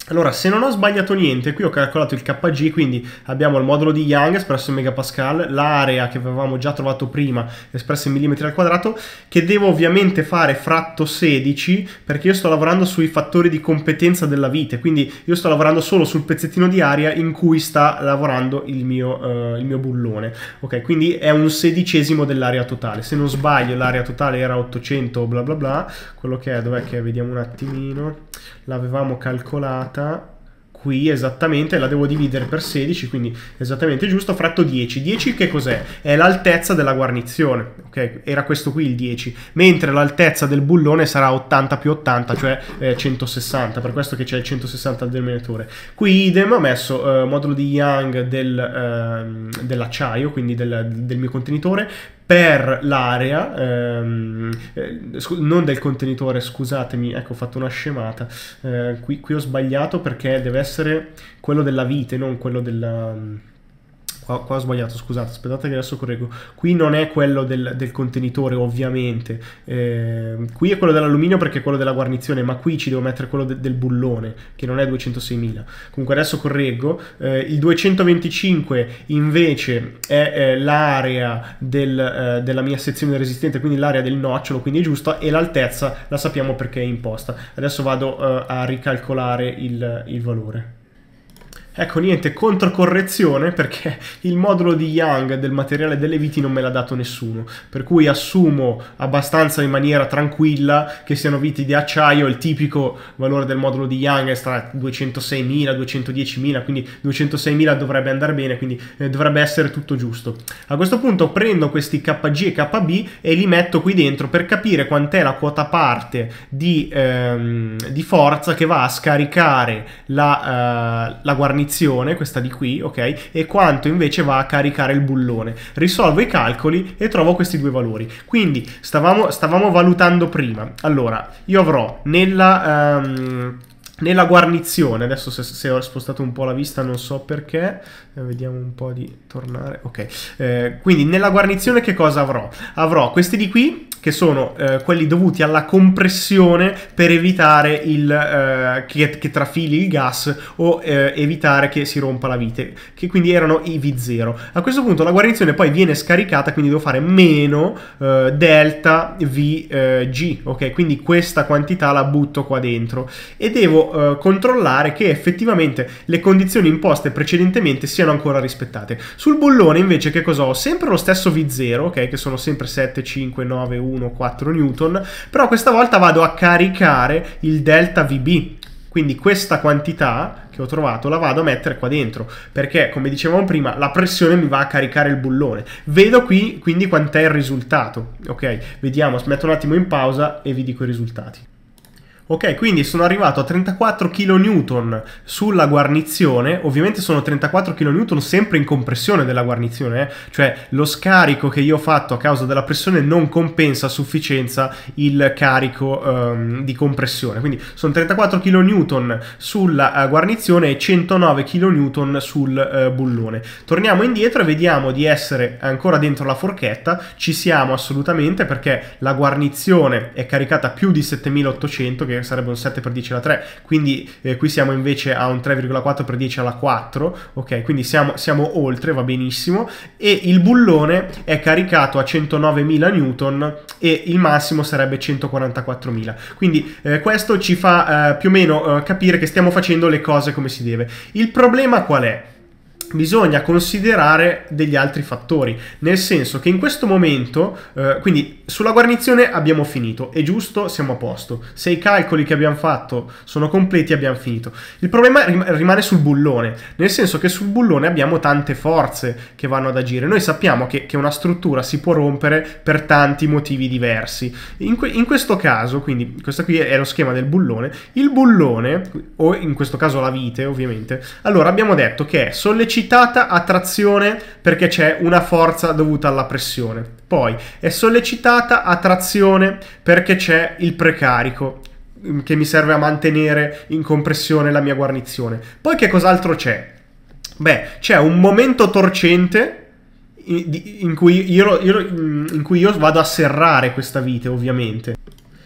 allora, se non ho sbagliato niente, qui ho calcolato il KG, quindi abbiamo il modulo di Young espresso in megapascal, l'area che avevamo già trovato prima espresso in millimetri al quadrato, che devo ovviamente fare fratto 16, perché io sto lavorando sui fattori di competenza della vite, quindi io sto lavorando solo sul pezzettino di area in cui sta lavorando il mio, uh, il mio bullone. Ok, quindi è un sedicesimo dell'area totale. Se non sbaglio l'area totale era 800, bla bla bla, quello che è, dov'è che vediamo un attimino l'avevamo calcolata qui esattamente, la devo dividere per 16, quindi esattamente giusto, fratto 10. 10 che cos'è? È l'altezza della guarnizione, ok? Era questo qui il 10, mentre l'altezza del bullone sarà 80 più 80, cioè eh, 160, per questo che c'è il 160 al denominatore. Qui idem ho messo eh, modulo di Young del, eh, dell'acciaio, quindi del, del mio contenitore, per l'area, ehm, eh, non del contenitore, scusatemi, ecco ho fatto una scemata, eh, qui, qui, ho sbagliato perché deve essere quello della vite, non quello della qua, qua ho sbagliato, scusate, aspettate che adesso correggo. Qui non è quello del, del contenitore, ovviamente. Eh, qui è quello dell'alluminio perché è quello della guarnizione, ma qui ci devo mettere quello de, del bullone, che non è 206.000. Comunque adesso correggo. Eh, il 225 invece è eh, l'area del, eh, della mia sezione resistente, quindi l'area del nocciolo, quindi è giusto, e l'altezza la sappiamo perché è imposta. Adesso vado eh, a ricalcolare il, il valore. Ecco niente, controcorrezione perché il modulo di Young del materiale delle viti non me l'ha dato nessuno, per cui assumo abbastanza in maniera tranquilla che siano viti di acciaio, il tipico valore del modulo di Young è tra 206.000, 210.000, quindi 206.000 dovrebbe andare bene, quindi eh, dovrebbe essere tutto giusto. A questo punto prendo questi KG e KB e li metto qui dentro per capire quant'è la quota parte di, ehm, di forza che va a scaricare la, eh, la guarnizione guarnizione, questa di qui, ok? E quanto invece va a caricare il bullone. Risolvo i calcoli e trovo questi due valori. Quindi stavamo, stavamo valutando prima. Allora, io avrò nella... Um, nella guarnizione, adesso se, se, ho spostato un po' la vista non so perché, eh, vediamo un po' di tornare, ok, eh, quindi nella guarnizione che cosa avrò? Avrò questi di qui che sono eh, quelli dovuti alla compressione per evitare il, eh, che, che, trafili il gas o eh, evitare che si rompa la vite, che quindi erano i V0. A questo punto la guarnizione poi viene scaricata, quindi devo fare meno eh, delta VG, ok, quindi questa quantità la butto qua dentro e devo eh, controllare che effettivamente le condizioni imposte precedentemente siano ancora rispettate. Sul bullone invece che cosa ho? Sempre lo stesso V0, ok, che sono sempre 7, 5, 9, 1, 4 newton, però questa volta vado a caricare il delta VB, quindi questa quantità che ho trovato la vado a mettere qua dentro, perché come dicevamo prima la pressione mi va a caricare il bullone. Vedo qui quindi quant'è il risultato, ok? Vediamo, metto un attimo in pausa e vi dico i risultati. Ok, quindi sono arrivato a 34 kN sulla guarnizione, ovviamente sono 34 kN sempre in compressione della guarnizione, eh? cioè lo scarico che io ho fatto a causa della pressione non compensa a sufficienza il carico um, di compressione, quindi sono 34 kN sulla uh, guarnizione e 109 kN sul uh, bullone. Torniamo indietro e vediamo di essere ancora dentro la forchetta, ci siamo assolutamente perché la guarnizione è caricata più di 7800 che sarebbe un 7 per 10 alla 3, quindi eh, qui siamo invece a un 3,4 per 10 alla 4, ok? Quindi siamo, siamo oltre, va benissimo, e il bullone è caricato a 109.000 newton e il massimo sarebbe 144.000. Quindi eh, questo ci fa eh, più o meno eh, capire che stiamo facendo le cose come si deve. Il problema qual è? bisogna considerare degli altri fattori, nel senso che in questo momento, eh, quindi sulla guarnizione abbiamo finito, è giusto, siamo a posto, se i calcoli che abbiamo fatto sono completi abbiamo finito. Il problema rimane sul bullone, nel senso che sul bullone abbiamo tante forze che vanno ad agire, noi sappiamo che, che una struttura si può rompere per tanti motivi diversi. In, que in questo caso, quindi questo qui è lo schema del bullone, il bullone, o in questo caso la vite ovviamente, allora abbiamo detto che è sollecitato sollecitata a trazione perché c'è una forza dovuta alla pressione. Poi è sollecitata a trazione perché c'è il precarico mm, che mi serve a mantenere in compressione la mia guarnizione. Poi che cos'altro c'è? Beh, c'è un momento torcente in cui io, io, mm, in cui io vado a serrare questa vite, ovviamente.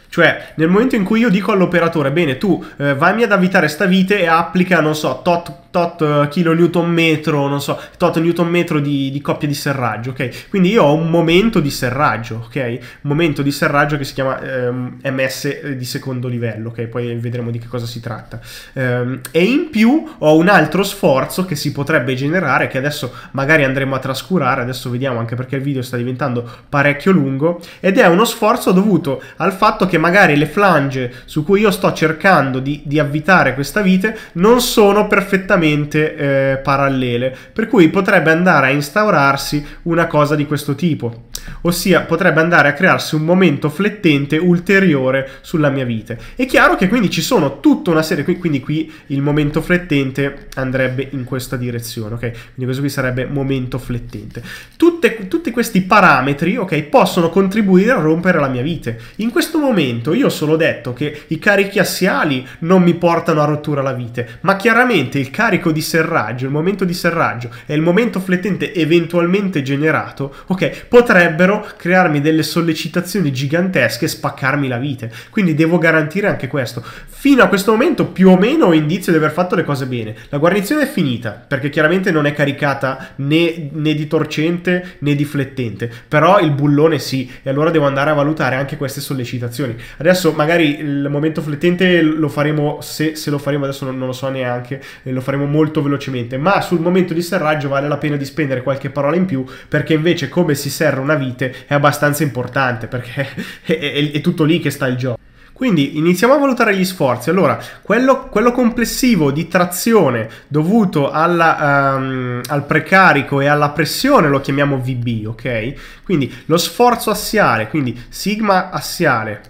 Cioè, nel momento in cui io dico all'operatore, bene, tu eh, vammi ad avvitare sta vite e applica, non so, tot tot eh, kilo newton metro, non so, tot newton metro di, di, coppia di serraggio, ok? Quindi io ho un momento di serraggio, ok? Un momento di serraggio che si chiama ehm, MS eh, di secondo livello, ok? Poi vedremo di che cosa si tratta. Ehm, e in più ho un altro sforzo che si potrebbe generare, che adesso magari andremo a trascurare, adesso vediamo anche perché il video sta diventando parecchio lungo, ed è uno sforzo dovuto al fatto che magari le flange su cui io sto cercando di, di avvitare questa vite non sono perfettamente praticamente eh, parallele, per cui potrebbe andare a instaurarsi una cosa di questo tipo ossia potrebbe andare a crearsi un momento flettente ulteriore sulla mia vite. È chiaro che quindi ci sono tutta una serie, quindi qui il momento flettente andrebbe in questa direzione, ok? Quindi questo qui sarebbe momento flettente. Tutte, tutti questi parametri, ok, possono contribuire a rompere la mia vite. In questo momento io ho solo detto che i carichi assiali non mi portano a rottura la vite, ma chiaramente il carico di serraggio, il momento di serraggio e il momento flettente eventualmente generato, ok, potrebbe potrebbero crearmi delle sollecitazioni gigantesche e spaccarmi la vita. Quindi devo garantire anche questo. Fino a questo momento più o meno ho indizio di aver fatto le cose bene. La guarnizione è finita, perché chiaramente non è caricata né, né di torcente né di flettente, però il bullone sì, e allora devo andare a valutare anche queste sollecitazioni. Adesso magari il momento flettente lo faremo, se, se lo faremo adesso non, non, lo so neanche, lo faremo molto velocemente, ma sul momento di serraggio vale la pena di spendere qualche parola in più, perché invece come si serra una vita vite è abbastanza importante perché è, è, è tutto lì che sta il gioco. Quindi iniziamo a valutare gli sforzi. Allora, quello, quello complessivo di trazione dovuto alla, um, al precarico e alla pressione lo chiamiamo VB, ok? Quindi lo sforzo assiale, quindi sigma assiale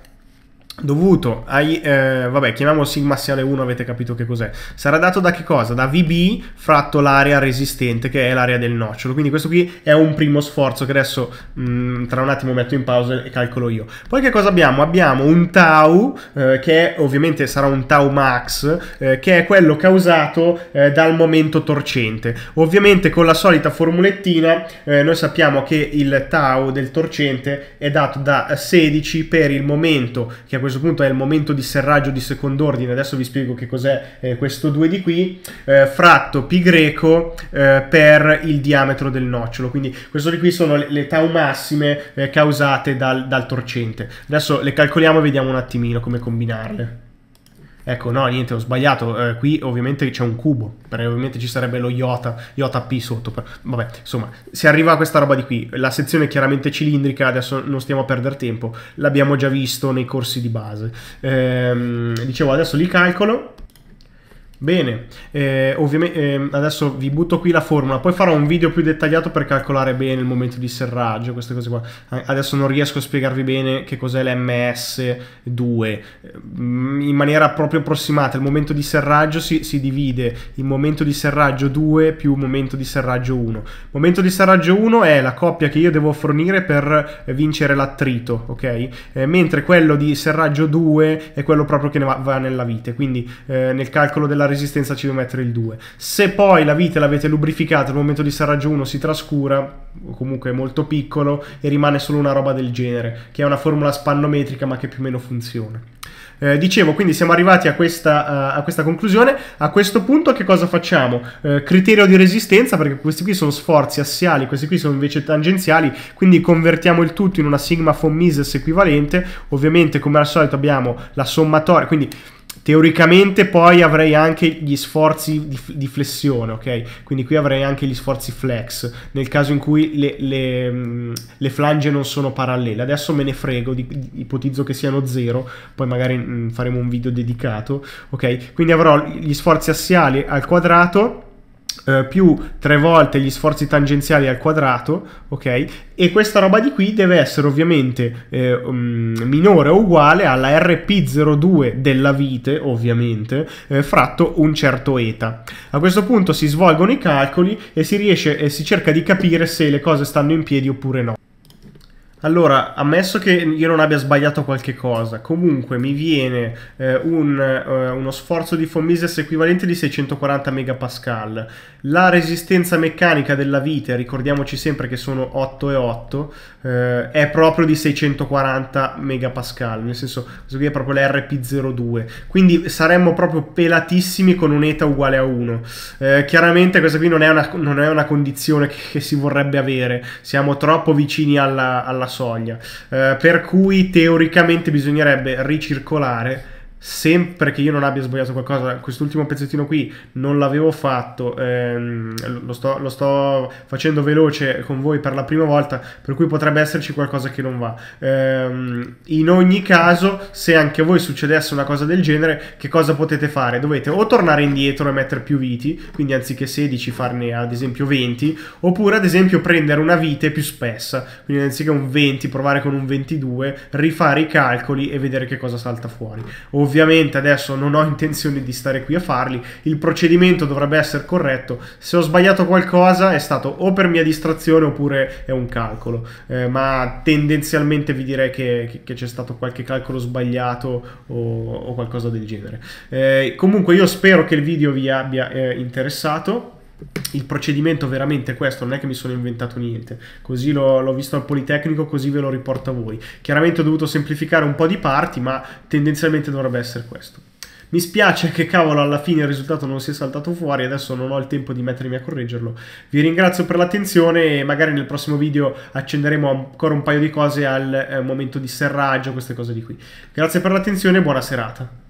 dovuto ai eh, vabbè chiamiamolo sigma siale 1 avete capito che cos'è sarà dato da che cosa da vb fratto l'area resistente che è l'area del nocciolo quindi questo qui è un primo sforzo che adesso mh, mm, tra un attimo metto in pausa e calcolo io poi che cosa abbiamo abbiamo un tau eh, che è, ovviamente sarà un tau max eh, che è quello causato eh, dal momento torcente ovviamente con la solita formulettina eh, noi sappiamo che il tau del torcente è dato da 16 per il momento che è questo punto è il momento di serraggio di secondo ordine, adesso vi spiego che cos'è eh, questo 2 di qui, eh, fratto pi greco eh, per il diametro del nocciolo, quindi questo di qui sono le, le tau massime eh, causate dal, dal torcente. Adesso le calcoliamo e vediamo un attimino come combinarle. Ecco, no, niente, ho sbagliato. Eh, qui ovviamente c'è un cubo, perché ovviamente ci sarebbe lo iota, iota P sotto. Però, vabbè, insomma, si arriva a questa roba di qui. La sezione è chiaramente cilindrica, adesso non stiamo a perdere tempo, l'abbiamo già visto nei corsi di base. Ehm, dicevo, adesso li calcolo Bene, eh, ovviamente eh, adesso vi butto qui la formula, poi farò un video più dettagliato per calcolare bene il momento di serraggio, queste cose qua. Adesso non riesco a spiegarvi bene che cos'è l'MS2, ehm, in maniera proprio approssimata, il momento di serraggio si, si divide in momento di serraggio 2 più momento di serraggio 1. Momento di serraggio 1 è la coppia che io devo fornire per vincere l'attrito, ok? Eh, mentre quello di serraggio 2 è quello proprio che ne va, va nella vite, quindi eh, nel calcolo della resistenza resistenza ci deve mettere il 2. Se poi la vite l'avete lubrificata al momento di serraggio 1 si trascura, o comunque è molto piccolo, e rimane solo una roba del genere, che è una formula spannometrica ma che più o meno funziona. Eh, dicevo, quindi siamo arrivati a questa, a, eh, a questa, conclusione. A questo punto che cosa facciamo? Eh, criterio di resistenza, perché questi qui sono sforzi assiali, questi qui sono invece tangenziali, quindi convertiamo il tutto in una sigma von Mises equivalente. Ovviamente, come al solito, abbiamo la sommatoria, quindi Teoricamente poi avrei anche gli sforzi di, di, flessione, ok? Quindi qui avrei anche gli sforzi flex, nel caso in cui le, le, mm, le flange non sono parallele. Adesso me ne frego, di, di, ipotizzo che siano zero, poi magari mh, mm, faremo un video dedicato, ok? Quindi avrò gli sforzi assiali al quadrato eh, più tre volte gli sforzi tangenziali al quadrato, ok? E questa roba di qui deve essere ovviamente eh, um, minore o uguale alla rp02 della vite, ovviamente, eh, fratto un certo eta. A questo punto si svolgono i calcoli e si riesce e si cerca di capire se le cose stanno in piedi oppure no. Allora, ammesso che io non abbia sbagliato qualche cosa, comunque mi viene eh, un, eh, uno sforzo di Fomises equivalente di 640 MPa. La resistenza meccanica della vite, ricordiamoci sempre che sono 8 e 8, eh, è proprio di 640 MPa, nel senso questo qui è proprio l'RP02. Quindi saremmo proprio pelatissimi con un'eta uguale a 1. Eh, chiaramente questa qui non è una, non è una condizione che, che, si vorrebbe avere, siamo troppo vicini alla, alla soglia, eh, per cui teoricamente bisognerebbe ricircolare sempre che io non abbia sbagliato qualcosa, quest'ultimo pezzettino qui non l'avevo fatto, ehm, lo, sto, lo, sto, facendo veloce con voi per la prima volta, per cui potrebbe esserci qualcosa che non va. Ehm, in ogni caso, se anche a voi succedesse una cosa del genere, che cosa potete fare? Dovete o tornare indietro e mettere più viti, quindi anziché 16 farne ad esempio 20, oppure ad esempio prendere una vite più spessa, quindi anziché un 20 provare con un 22, rifare i calcoli e vedere che cosa salta fuori. Ovviamente Ovviamente adesso non ho intenzione di stare qui a farli, il procedimento dovrebbe essere corretto, se ho sbagliato qualcosa è stato o per mia distrazione oppure è un calcolo, eh, ma tendenzialmente vi direi che, che c'è stato qualche calcolo sbagliato o, o qualcosa del genere. Eh, comunque io spero che il video vi abbia eh, interessato il procedimento veramente è questo, non è che mi sono inventato niente. Così l'ho visto al Politecnico, così ve lo riporto a voi. Chiaramente ho dovuto semplificare un po' di parti, ma tendenzialmente dovrebbe essere questo. Mi spiace che cavolo alla fine il risultato non sia saltato fuori, adesso non ho il tempo di mettermi a correggerlo. Vi ringrazio per l'attenzione e magari nel prossimo video accenderemo ancora un paio di cose al eh, momento di serraggio, queste cose di qui. Grazie per l'attenzione e buona serata.